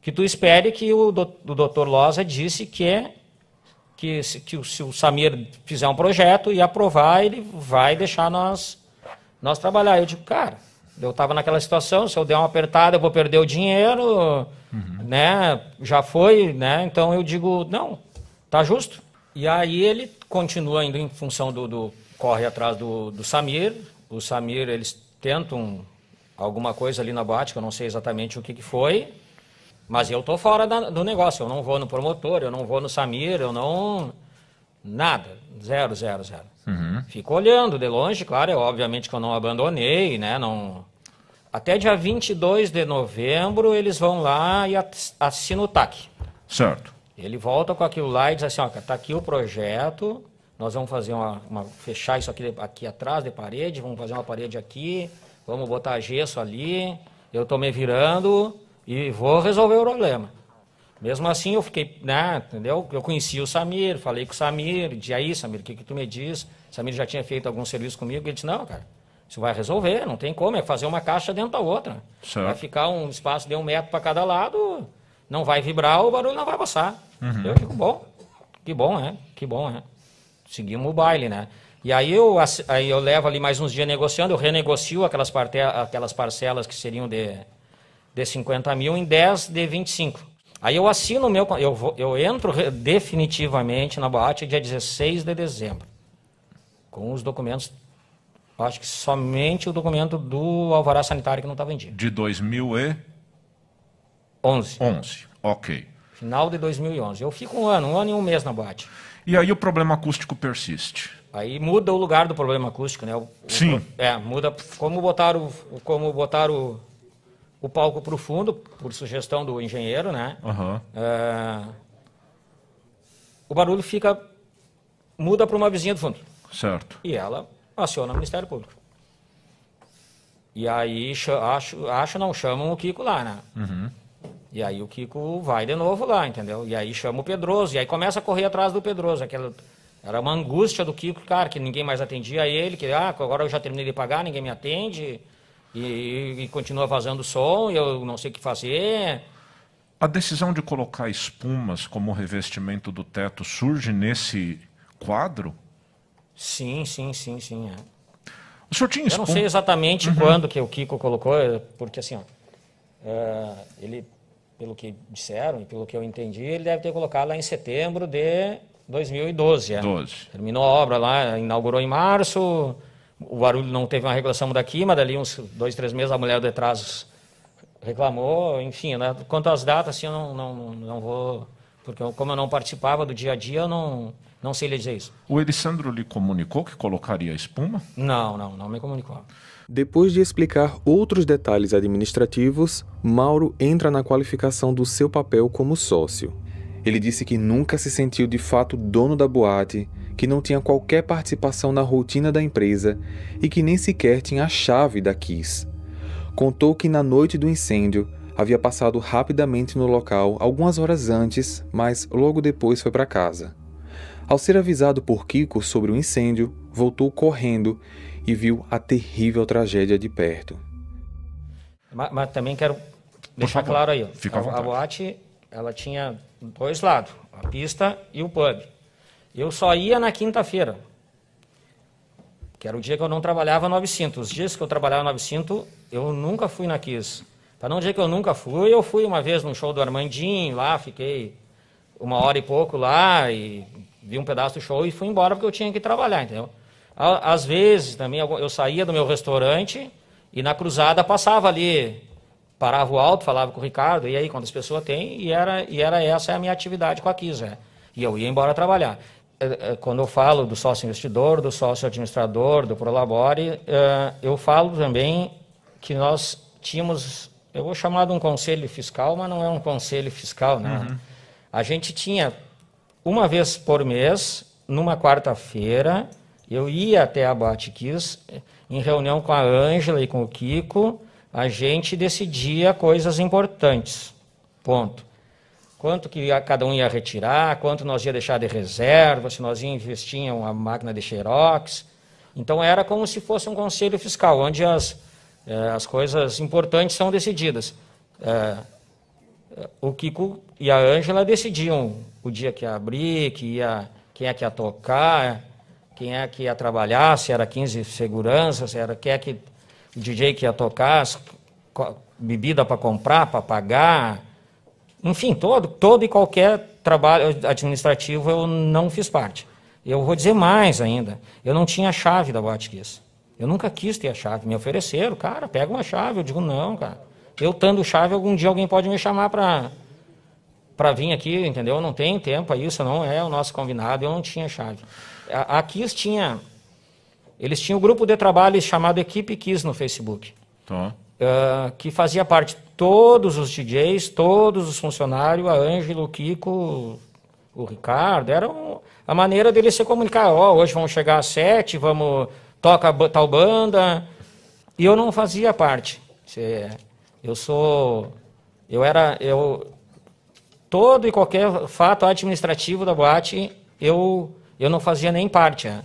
H: que tu espere que o, do, o doutor Loza disse que é, que, se, que o, se o Samir fizer um projeto e aprovar, ele vai deixar nós nós trabalhar. Eu digo, cara, eu estava naquela situação, se eu der uma apertada, eu vou perder o dinheiro, uhum. né? Já foi, né? Então eu digo, não, tá justo. E aí ele continua indo em função do. do corre atrás do, do Samir. O Samir, eles tentam alguma coisa ali na boate, que eu não sei exatamente o que, que foi. Mas eu tô fora da, do negócio, eu não vou no promotor, eu não vou no Samir, eu não. Nada. Zero, zero, zero. Uhum. Fico olhando de longe, claro, eu, obviamente que eu não abandonei, né? Não... Até dia 22 de novembro eles vão lá e assinam o TAC. Certo. Ele volta com aquilo lá e diz assim, ó, tá aqui o projeto, nós vamos fazer uma, uma, fechar isso aqui, aqui atrás de parede, vamos fazer uma parede aqui, vamos botar gesso ali, eu estou me virando e vou resolver o problema. Mesmo assim eu fiquei, né, entendeu? Eu conheci o Samir, falei com o Samir, e aí Samir, o que, que tu me diz? Samir já tinha feito algum serviço comigo, ele disse, não, cara, isso vai resolver, não tem como, é fazer uma caixa dentro da outra. Certo. Vai ficar um espaço de um metro para cada lado, não vai vibrar, o barulho não vai passar. Uhum. Eu fico bom, que bom, né? Que bom, né? Seguimos o baile, né? E aí eu, aí eu levo ali mais uns dias negociando, eu renegocio aquelas, parte, aquelas parcelas que seriam de, de 50 mil em 10 de 25. Aí eu assino o meu. Eu, vou, eu entro definitivamente na boate dia 16 de dezembro com os documentos acho que somente o documento do alvará sanitário que não estava em dia.
D: De 2011? 11. Ok.
H: Final de 2011. Eu fico um ano, um ano e um mês na boate. E aí o problema acústico persiste? Aí muda o lugar do problema acústico, né? O, Sim. O, é, muda como botar o, como botar o, o palco para o fundo, por sugestão do engenheiro, né? Uhum. É, o barulho fica muda para uma vizinha do fundo. Certo. E ela aciona o Ministério Público. E aí, acho, acho não, chamam o Kiko lá, né? Uhum. E aí o Kiko vai de novo lá, entendeu? E aí chama o Pedroso, e aí começa a correr atrás do Pedroso. Aquela, era uma angústia do Kiko, cara, que ninguém mais atendia ele, que ah, agora eu já terminei de pagar, ninguém me atende, e, e, continua vazando som, e eu não sei o que fazer.
D: A decisão de colocar espumas como revestimento do teto surge nesse quadro?
H: Sim, sim, sim, sim. É. O senhor tinha Eu não sei exatamente uhum. quando que o Kiko colocou, é, porque assim, ó, é, ele, pelo que disseram e pelo que eu entendi, ele deve ter colocado lá em setembro de 2012. É. 12. Terminou a obra lá, inaugurou em março, o barulho não teve uma regulação daqui, mas dali uns dois, três meses a mulher do atraso reclamou, enfim, né? quanto às datas, assim, eu não, não, não vou porque eu, como eu não participava do dia a dia, eu não, não sei lhe dizer isso.
D: O Elisandro lhe comunicou que
E: colocaria espuma?
H: Não, não, não me comunicou.
E: Depois de explicar outros detalhes administrativos, Mauro entra na qualificação do seu papel como sócio. Ele disse que nunca se sentiu de fato dono da boate, que não tinha qualquer participação na rotina da empresa e que nem sequer tinha a chave da Kiss. Contou que na noite do incêndio havia passado rapidamente no local algumas horas antes, mas logo depois foi para casa. Ao ser avisado por Kiko sobre o incêndio, voltou correndo e viu a terrível tragédia de perto.
H: Mas, mas também quero deixar claro aí. Fica a, a boate ela tinha dois lados, a pista e o pub. Eu só ia na quinta-feira, que era o dia que eu não trabalhava no Abcinto. Os dias que eu trabalhava no Abcinto, eu nunca fui na Kiss. Para não dizer que eu nunca fui, eu fui uma vez num show do Armandinho lá, fiquei uma hora e pouco lá e vi um pedaço do show e fui embora porque eu tinha que trabalhar, entendeu? Às vezes também eu saía do meu restaurante e na cruzada passava ali, parava o alto, falava com o Ricardo, e aí quantas pessoas tem? E era, e era essa a minha atividade com a Kiss, né? E eu ia embora trabalhar. É, é, quando eu falo do sócio investidor, do sócio administrador, do Prolabore, é, eu falo também que nós tínhamos eu vou chamar de um conselho fiscal, mas não é um conselho fiscal, né? Uhum. A gente tinha uma vez por mês, numa quarta-feira, eu ia até a Batikis em reunião com a Ângela e com o Kiko, a gente decidia coisas importantes. Ponto. Quanto que cada um ia retirar, quanto nós ia deixar de reserva, se nós ia investir em uma máquina de xerox. Então era como se fosse um conselho fiscal, onde as eh, as coisas importantes são decididas. Eh, eh, o Kiko e a Ângela decidiam o dia que ia abrir, que ia, quem é que ia tocar, quem é que ia trabalhar, se era 15 seguranças, se era quem é que o DJ que ia tocar, bebida para comprar, para pagar, enfim, todo, todo e qualquer trabalho administrativo eu não fiz parte. Eu vou dizer mais ainda, eu não tinha chave da Botkiss. Eu nunca quis ter a chave. Me ofereceram, cara, pega uma chave. Eu digo, não, cara. Eu tendo chave, algum dia alguém pode me chamar para para vir aqui, entendeu? Eu não tenho tempo aí, isso não é o nosso combinado. Eu não tinha chave. A, Kiss tinha. Eles tinham um grupo de trabalho chamado Equipe Kiss no Facebook. Tá. Uh, que fazia parte todos os DJs, todos os funcionários, a Ângelo, o Kiko, o Ricardo. Era um, a maneira deles se comunicar. Ó, oh, hoje vamos chegar às sete, vamos toca tal banda. E eu não fazia parte. Eu sou. Eu era. Eu, todo e qualquer fato administrativo da boate, eu, eu não fazia nem parte. Né?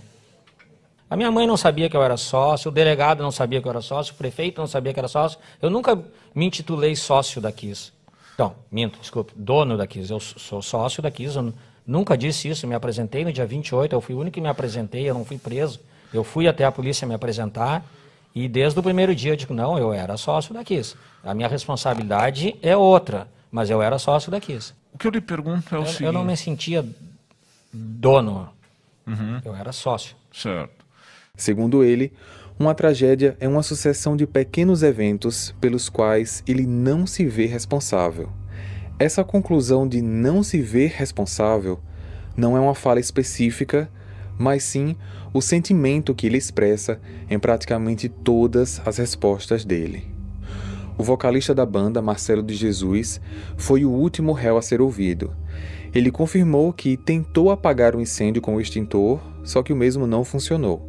H: A minha mãe não sabia que eu era sócio, o delegado não sabia que eu era sócio, o prefeito não sabia que eu era sócio. Eu nunca me intitulei sócio da KIS. então minto, desculpe, dono da KIS. Eu sou sócio da KIS, eu nunca disse isso, me apresentei no dia 28, eu fui o único que me apresentei, eu não fui preso. Eu fui até a polícia me apresentar e desde o primeiro dia eu digo, não, eu era sócio da KISS. A minha responsabilidade é outra, mas eu era sócio da KISS. O que eu lhe pergunto é o eu, seguinte... Eu não me sentia dono, uhum. eu era sócio. Certo.
E: Segundo ele, uma tragédia é uma sucessão de pequenos eventos pelos quais ele não se vê responsável. Essa conclusão de não se ver responsável não é uma fala específica mas sim o sentimento que ele expressa em praticamente todas as respostas dele. O vocalista da banda, Marcelo de Jesus, foi o último réu a ser ouvido. Ele confirmou que tentou apagar o incêndio com o extintor, só que o mesmo não funcionou.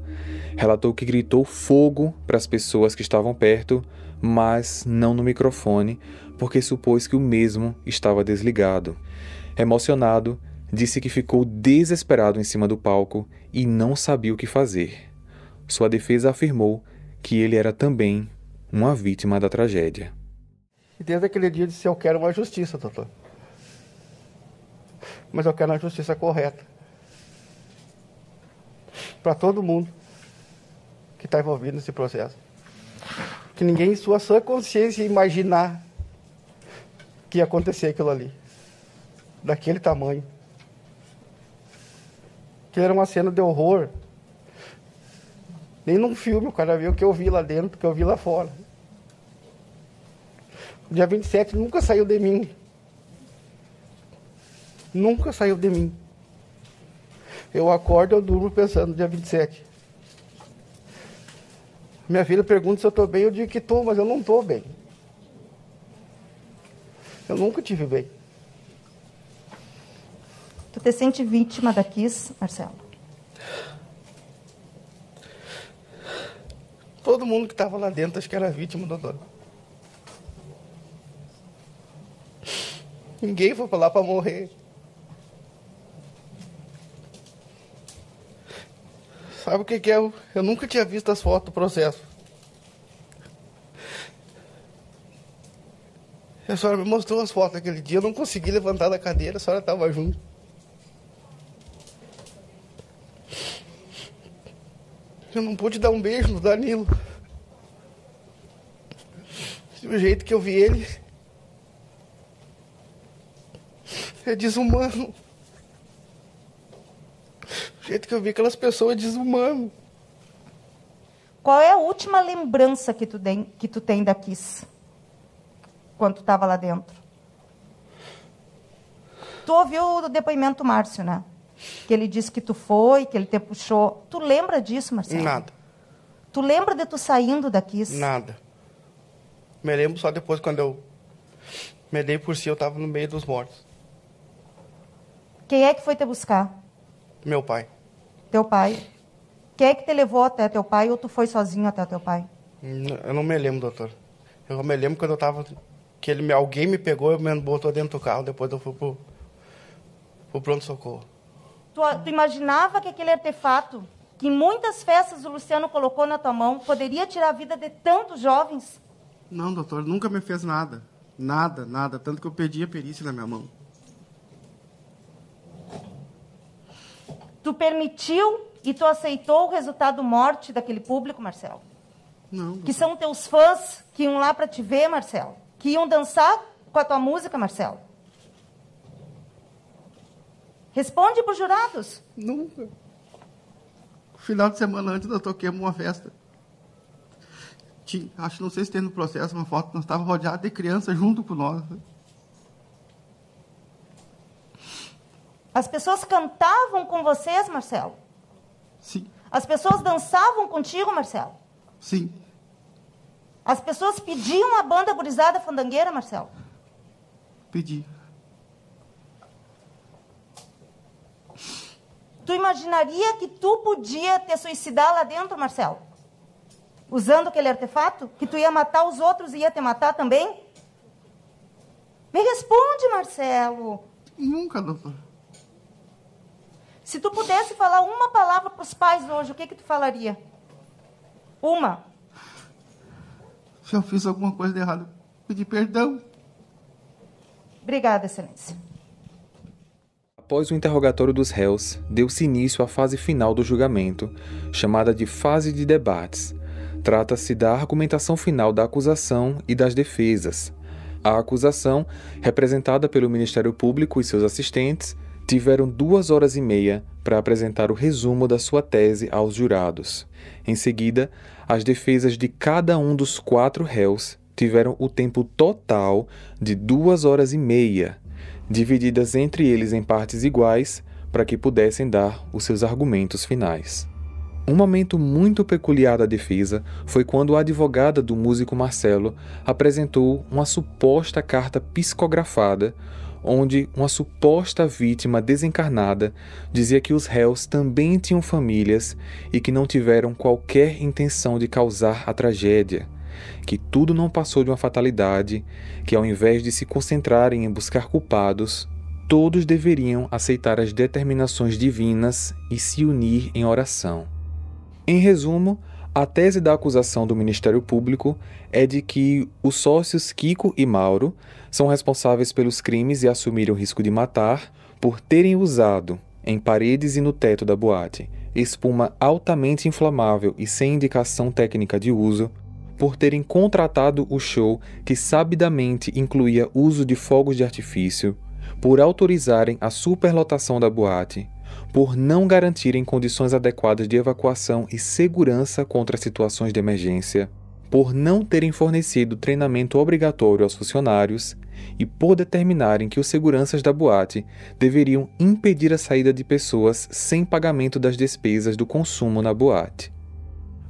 E: Relatou que gritou fogo para as pessoas que estavam perto, mas não no microfone, porque supôs que o mesmo estava desligado. Emocionado, disse que ficou desesperado em cima do palco e não sabia o que fazer. Sua defesa afirmou que ele era também uma vítima da tragédia.
F: E desde aquele dia eu disse: Eu quero uma justiça, doutor. Mas eu quero uma justiça correta. Para todo mundo que está envolvido nesse processo. Que ninguém, em sua sã consciência, imaginar que ia acontecer aquilo ali. Daquele tamanho que era uma cena de horror. Nem num filme o cara viu o que eu vi lá dentro, o que eu vi lá fora. O dia 27 nunca saiu de mim. Nunca saiu de mim. Eu acordo, eu durmo pensando no dia 27. Minha filha pergunta se eu estou bem, eu digo que estou, mas eu não estou bem. Eu nunca tive bem.
G: Tu te sente vítima da Kiss, Marcelo?
F: Todo mundo que estava lá dentro acho que era vítima, doutor. Ninguém foi pra lá para morrer. Sabe o que, que é? Eu nunca tinha visto as fotos do processo. A senhora me mostrou as fotos aquele dia, eu não consegui levantar da cadeira, a senhora estava junto. Eu não pude dar um beijo no Danilo. Do jeito que eu vi ele. É desumano. Do jeito que eu vi aquelas pessoas é desumano.
G: Qual é a última lembrança que tu tem, que tu tem da Kiss? Quando tu estava lá dentro? Tu ouviu o depoimento do Márcio, né? que ele disse que tu foi, que ele te puxou. Tu lembra disso, Marcelo? Nada. Tu lembra de tu saindo daqui? Nada.
F: Me lembro só depois quando eu me dei por si, eu estava no meio dos mortos.
G: Quem é que foi te buscar? Meu pai. Teu pai? Quem é que te levou até teu pai ou tu foi sozinho até teu pai?
F: Eu não me lembro, doutor. Eu me lembro quando eu estava que ele, alguém me pegou e me botou dentro do carro, depois eu fui pro, pro pronto-socorro.
G: Tu, tu imaginava que aquele artefato que muitas festas o Luciano colocou na tua mão poderia tirar a vida de tantos jovens?
F: Não, doutor, nunca me fez nada. Nada, nada. Tanto que eu perdi a perícia na minha mão.
G: Tu permitiu e tu aceitou o resultado morte daquele público, Marcelo? Não. Doutor. Que são teus fãs que iam lá para te ver, Marcelo? Que iam dançar com a tua música, Marcelo? Responde para os jurados. Nunca.
F: Final de semana antes nós toquemos uma festa. Tinha, acho não sei se tem no processo uma foto, nós estava rodeados de crianças junto com nós. Né?
G: As pessoas cantavam com vocês, Marcelo? Sim. As pessoas dançavam contigo, Marcelo? Sim. As pessoas pediam a banda gurizada fandangueira, Marcelo? Pedi. Tu imaginaria que tu podia te suicidar lá dentro, Marcelo? Usando aquele artefato? Que tu ia matar os outros e ia te matar também? Me responde, Marcelo.
F: Nunca, doutor.
G: Se tu pudesse falar uma palavra para os pais hoje, o que que tu falaria?
F: Uma. Se eu fiz alguma coisa de errado, pedi perdão.
G: Obrigada, excelência.
E: Após o interrogatório dos réus, deu-se início à fase final do julgamento, chamada de fase de debates. Trata-se da argumentação final da acusação e das defesas. A acusação, representada pelo Ministério Público e seus assistentes, tiveram duas horas e meia para apresentar o resumo da sua tese aos jurados. Em seguida, as defesas de cada um dos quatro réus tiveram o tempo total de duas horas e meia divididas entre eles em partes iguais, para que pudessem dar os seus argumentos finais. Um momento muito peculiar da defesa foi quando a advogada do músico Marcelo apresentou uma suposta carta psicografada, onde uma suposta vítima desencarnada dizia que os réus também tinham famílias e que não tiveram qualquer intenção de causar a tragédia, que tudo não passou de uma fatalidade, que ao invés de se concentrarem em buscar culpados, todos deveriam aceitar as determinações divinas e se unir em oração. Em resumo, a tese da acusação do Ministério Público é de que os sócios Kiko e Mauro são responsáveis pelos crimes e assumiram o risco de matar por terem usado, em paredes e no teto da boate, espuma altamente inflamável e sem indicação técnica de uso, por terem contratado o show que sabidamente incluía uso de fogos de artifício, por autorizarem a superlotação da boate, por não garantirem condições adequadas de evacuação e segurança contra situações de emergência, por não terem fornecido treinamento obrigatório aos funcionários e por determinarem que os seguranças da boate deveriam impedir a saída de pessoas sem pagamento das despesas do consumo na boate.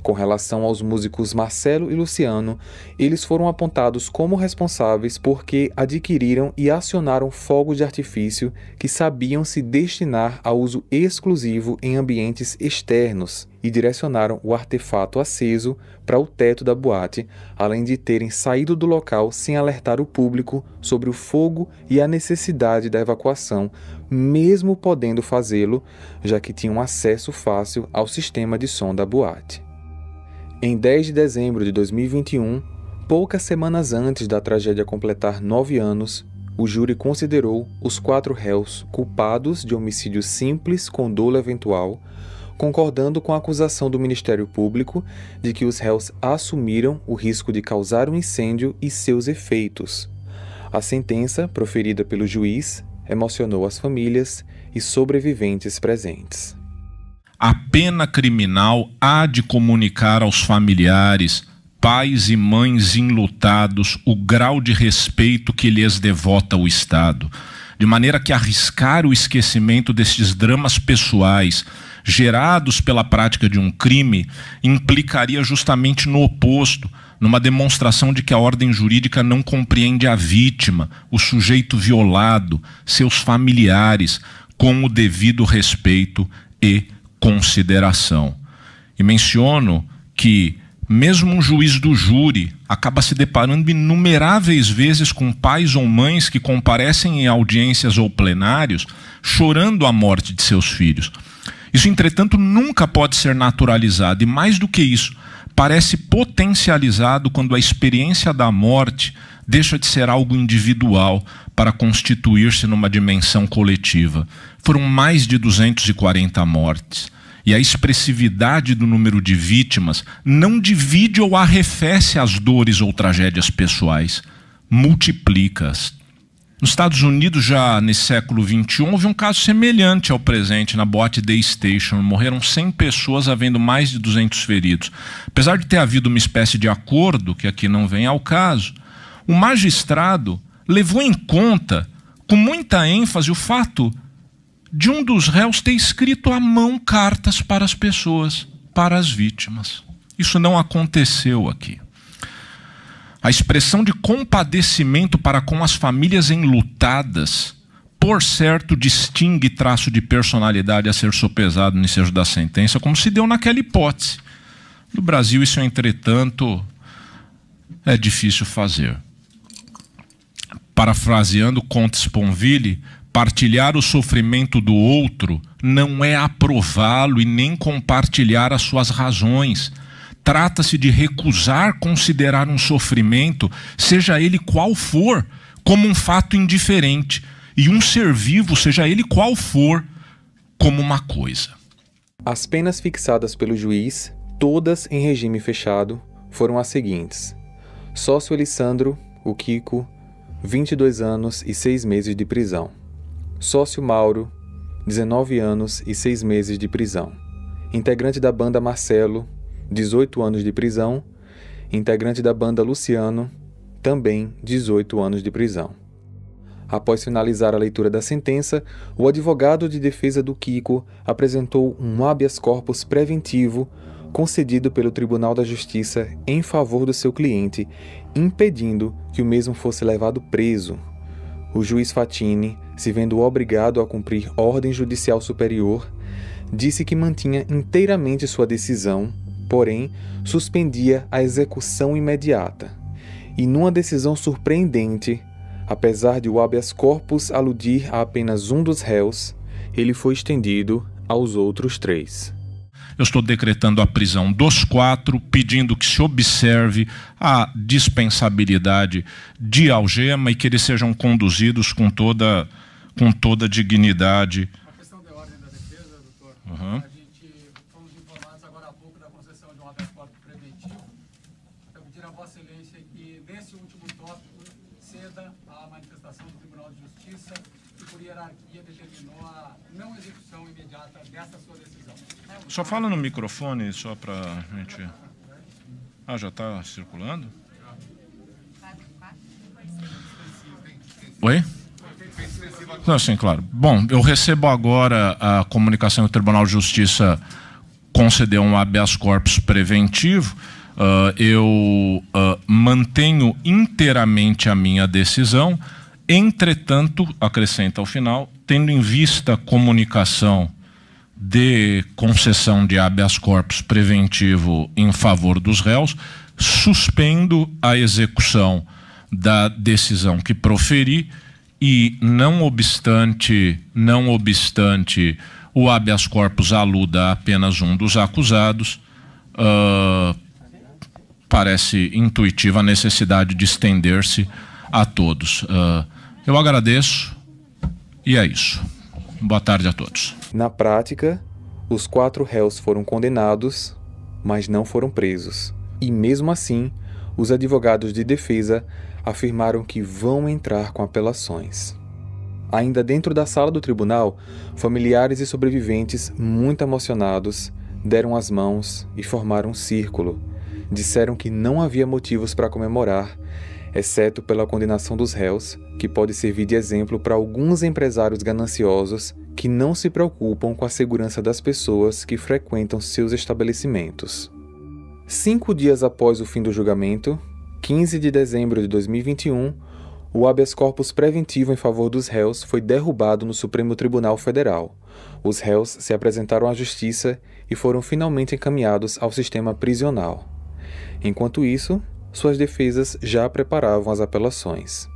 E: Com relação aos músicos Marcelo e Luciano, eles foram apontados como responsáveis porque adquiriram e acionaram fogos de artifício que sabiam se destinar a uso exclusivo em ambientes externos e direcionaram o artefato aceso para o teto da boate, além de terem saído do local sem alertar o público sobre o fogo e a necessidade da evacuação, mesmo podendo fazê-lo, já que tinham acesso fácil ao sistema de som da boate. Em 10 de dezembro de 2021, poucas semanas antes da tragédia completar nove anos, o júri considerou os quatro réus culpados de homicídio simples com dolo eventual, concordando com a acusação do Ministério Público de que os réus assumiram o risco de causar o um incêndio e seus efeitos. A sentença, proferida pelo juiz, emocionou as famílias e sobreviventes presentes
D: a pena criminal há de comunicar aos familiares, pais e mães enlutados o grau de respeito que lhes devota o Estado, de maneira que arriscar o esquecimento destes dramas pessoais gerados pela prática de um crime implicaria justamente no oposto, numa demonstração de que a ordem jurídica não compreende a vítima, o sujeito violado, seus familiares, com o devido respeito e consideração. E menciono que, mesmo um juiz do júri acaba se deparando inumeráveis vezes com pais ou mães que comparecem em audiências ou plenários chorando a morte de seus filhos. Isso, entretanto, nunca pode ser naturalizado, e mais do que isso, parece potencializado quando a experiência da morte deixa de ser algo individual para constituir-se numa dimensão coletiva. Foram mais de 240 mortes e a expressividade do número de vítimas não divide ou arrefece as dores ou tragédias pessoais, multiplica-as. Nos Estados Unidos, já nesse século XXI, houve um caso semelhante ao presente na Boate Day Station. Morreram 100 pessoas, havendo mais de 200 feridos. Apesar de ter havido uma espécie de acordo, que aqui não vem ao caso, o magistrado levou em conta, com muita ênfase, o fato de um dos réus ter escrito à mão cartas para as pessoas, para as vítimas. Isso não aconteceu aqui. A expressão de compadecimento para com as famílias enlutadas, por certo, distingue traço de personalidade a ser sopesado no ensejo da sentença, como se deu naquela hipótese. No Brasil, isso, entretanto, é difícil fazer. Parafraseando Comte Sponville, Partilhar o sofrimento do outro não é aprová-lo e nem compartilhar as suas razões. Trata-se de recusar considerar um sofrimento, seja ele qual for, como um fato indiferente, e um ser vivo, seja ele qual for, como uma
E: coisa. As penas fixadas pelo juiz, todas em regime fechado, foram as seguintes: sócio Elisandro, o Kiko, 22 anos e 6 meses de prisão. Sócio Mauro, 19 anos e 6 meses de prisão. Integrante da banda Marcelo, 18 anos de prisão. Integrante da banda Luciano, também 18 anos de prisão. Após finalizar a leitura da sentença, o advogado de defesa do Kiko apresentou um habeas corpus preventivo concedido pelo Tribunal da Justiça em favor do seu cliente, impedindo que o mesmo fosse levado preso. O juiz Fatini se vendo obrigado a cumprir ordem judicial superior, disse que mantinha inteiramente sua decisão, porém suspendia a execução imediata. E numa decisão surpreendente, apesar de o habeas corpus aludir a apenas um dos réus, ele foi estendido aos outros três.
D: Eu estou decretando a prisão dos quatro, pedindo que se observe a dispensabilidade de algema e que eles sejam conduzidos com toda com toda a dignidade. Uma questão de ordem da defesa, doutor. Uhum. A gente fomos informados agora há pouco da
C: concessão de um habeas corpus preventivo. Eu então, pedir a Vossa Excelência que, nesse último tópico, ceda à manifestação do Tribunal de Justiça, que, por hierarquia, determinou a não execução imediata dessa sua decisão.
D: Só fala no microfone, só para a gente... Ah, já está circulando? Oi? Não, sim, claro. Bom, eu recebo agora a comunicação que o Tribunal de Justiça concedeu um habeas corpus preventivo. Uh, eu uh, mantenho inteiramente a minha decisão. Entretanto, acrescenta ao final, tendo em vista a comunicação de concessão de habeas corpus preventivo em favor dos réus, suspendo a execução da decisão que proferi e não obstante, não obstante o habeas corpus aluda a apenas um dos acusados, uh, parece intuitiva a necessidade de estender-se a todos. Uh, eu agradeço e é isso. Boa tarde a todos.
E: Na prática, os quatro réus foram condenados, mas não foram presos. E mesmo assim, os advogados de defesa afirmaram que vão entrar com apelações. Ainda dentro da sala do tribunal, familiares e sobreviventes, muito emocionados, deram as mãos e formaram um círculo. Disseram que não havia motivos para comemorar, exceto pela condenação dos réus, que pode servir de exemplo para alguns empresários gananciosos que não se preocupam com a segurança das pessoas que frequentam seus estabelecimentos. Cinco dias após o fim do julgamento, 15 de dezembro de 2021, o habeas corpus preventivo em favor dos réus foi derrubado no Supremo Tribunal Federal. Os réus se apresentaram à justiça e foram finalmente encaminhados ao sistema prisional. Enquanto isso, suas defesas já preparavam as apelações.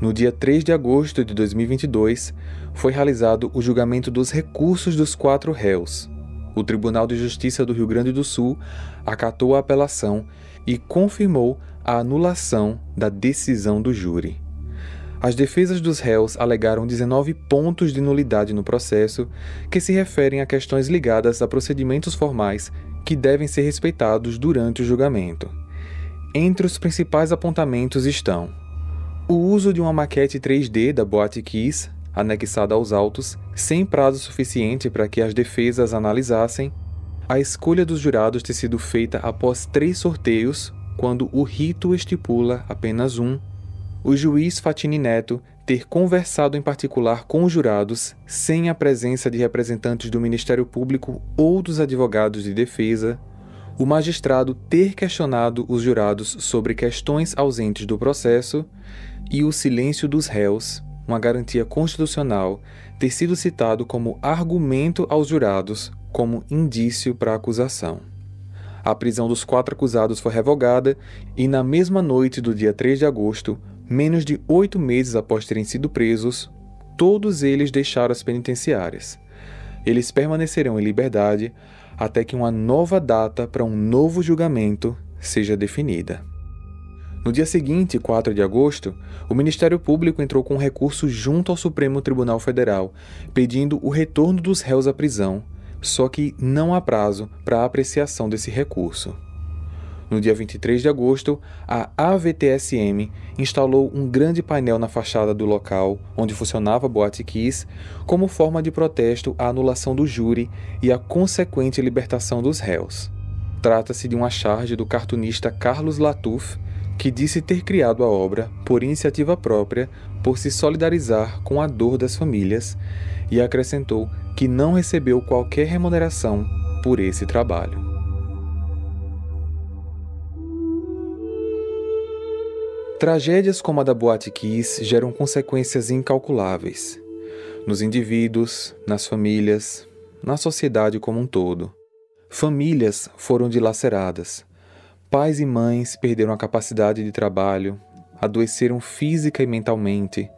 E: No dia 3 de agosto de 2022, foi realizado o julgamento dos recursos dos quatro réus. O Tribunal de Justiça do Rio Grande do Sul acatou a apelação e confirmou a anulação da decisão do júri. As defesas dos réus alegaram 19 pontos de nulidade no processo, que se referem a questões ligadas a procedimentos formais que devem ser respeitados durante o julgamento. Entre os principais apontamentos estão o uso de uma maquete 3D da Boate Kiss, anexada aos autos, sem prazo suficiente para que as defesas analisassem, a escolha dos jurados ter sido feita após três sorteios, quando o rito estipula apenas um, o juiz Fatini Neto ter conversado em particular com os jurados sem a presença de representantes do Ministério Público ou dos advogados de defesa, o magistrado ter questionado os jurados sobre questões ausentes do processo e o silêncio dos réus, uma garantia constitucional, ter sido citado como argumento aos jurados como indício para a acusação. A prisão dos quatro acusados foi revogada e, na mesma noite do dia 3 de agosto, menos de oito meses após terem sido presos, todos eles deixaram as penitenciárias. Eles permanecerão em liberdade até que uma nova data para um novo julgamento seja definida. No dia seguinte, 4 de agosto, o Ministério Público entrou com um recurso junto ao Supremo Tribunal Federal, pedindo o retorno dos réus à prisão só que não há prazo para a apreciação desse recurso. No dia 23 de agosto, a AVTSM instalou um grande painel na fachada do local onde funcionava a Boate Kiss como forma de protesto à anulação do júri e à consequente libertação dos réus. Trata-se de uma charge do cartunista Carlos Latuf, que disse ter criado a obra por iniciativa própria por se solidarizar com a dor das famílias e acrescentou que não recebeu qualquer remuneração por esse trabalho. Tragédias como a da Boate Kiss geram consequências incalculáveis nos indivíduos, nas famílias, na sociedade como um todo. Famílias foram dilaceradas. Pais e mães perderam a capacidade de trabalho, adoeceram física e mentalmente,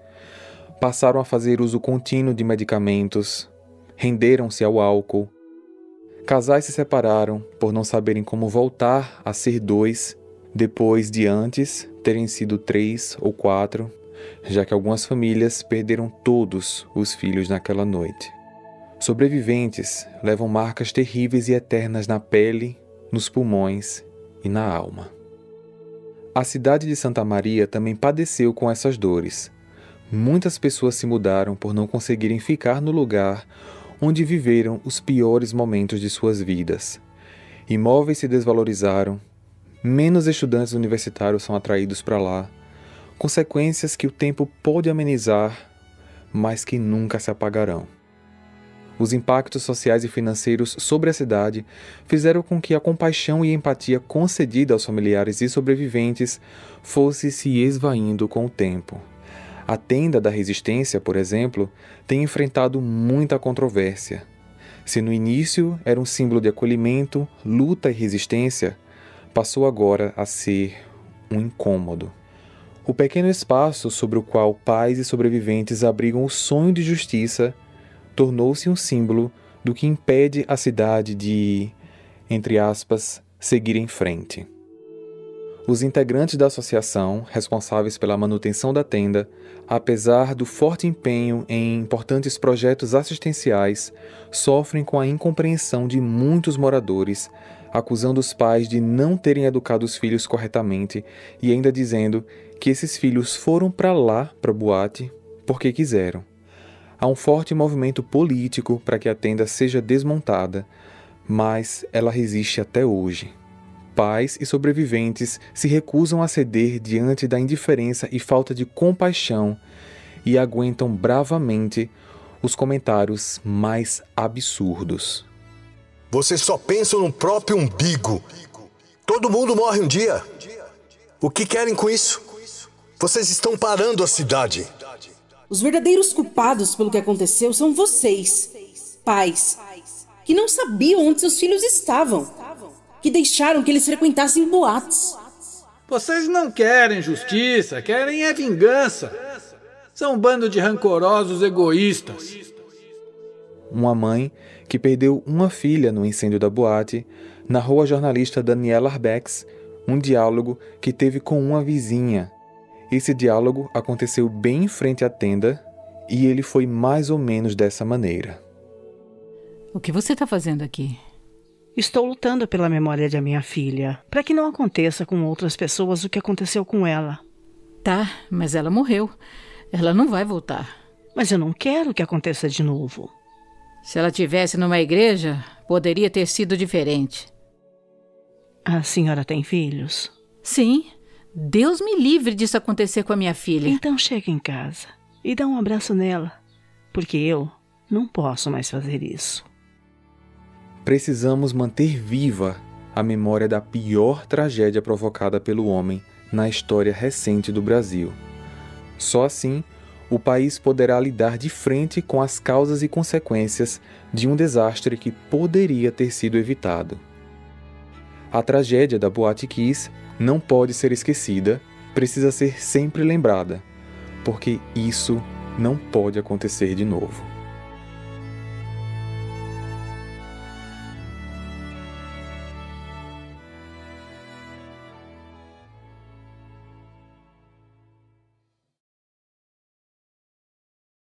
E: passaram a fazer uso contínuo de medicamentos, renderam-se ao álcool. Casais se separaram por não saberem como voltar a ser dois depois de antes terem sido três ou quatro, já que algumas famílias perderam todos os filhos naquela noite. Sobreviventes levam marcas terríveis e eternas na pele, nos pulmões e na alma. A cidade de Santa Maria também padeceu com essas dores, Muitas pessoas se mudaram por não conseguirem ficar no lugar onde viveram os piores momentos de suas vidas. Imóveis se desvalorizaram, menos estudantes universitários são atraídos para lá, consequências que o tempo pode amenizar, mas que nunca se apagarão. Os impactos sociais e financeiros sobre a cidade fizeram com que a compaixão e empatia concedida aos familiares e sobreviventes fosse se esvaindo com o tempo. A tenda da resistência, por exemplo, tem enfrentado muita controvérsia. Se no início era um símbolo de acolhimento, luta e resistência, passou agora a ser um incômodo. O pequeno espaço sobre o qual pais e sobreviventes abrigam o sonho de justiça tornou-se um símbolo do que impede a cidade de, entre aspas, seguir em frente. Os integrantes da associação, responsáveis pela manutenção da tenda, apesar do forte empenho em importantes projetos assistenciais, sofrem com a incompreensão de muitos moradores, acusando os pais de não terem educado os filhos corretamente e ainda dizendo que esses filhos foram para lá, para boate, porque quiseram. Há um forte movimento político para que a tenda seja desmontada, mas ela resiste até hoje pais e sobreviventes se recusam a ceder diante da indiferença e falta de compaixão e aguentam bravamente os comentários mais absurdos. Você só pensa no próprio umbigo. Todo mundo morre um dia. O que querem com isso? Vocês
B: estão parando
G: a cidade. Os verdadeiros culpados pelo que aconteceu são vocês, pais, que não sabiam onde seus filhos estavam que
F: deixaram que eles frequentassem boates. Vocês não querem justiça, querem é vingança. São um bando de rancorosos egoístas.
E: Uma mãe que perdeu uma filha no incêndio da boate narrou a jornalista Daniela Arbex um diálogo que teve com uma vizinha. Esse diálogo aconteceu bem em frente à tenda e ele foi mais ou menos dessa maneira.
G: O que você está fazendo aqui? Estou lutando pela memória de minha filha, para que não aconteça com outras pessoas o que aconteceu com ela. Tá, mas ela morreu. Ela não vai voltar. Mas eu não quero que aconteça de novo. Se ela tivesse numa igreja, poderia ter sido diferente. A senhora tem filhos? Sim. Deus me livre disso acontecer com a minha filha. Então chega em casa e dá um abraço nela, porque eu não posso mais fazer isso
E: precisamos manter viva a memória da pior tragédia provocada pelo homem na história recente do Brasil. Só assim, o país poderá lidar de frente com as causas e consequências de um desastre que poderia ter sido evitado. A tragédia da Boate Kiss não pode ser esquecida, precisa ser sempre lembrada, porque isso não pode acontecer de novo.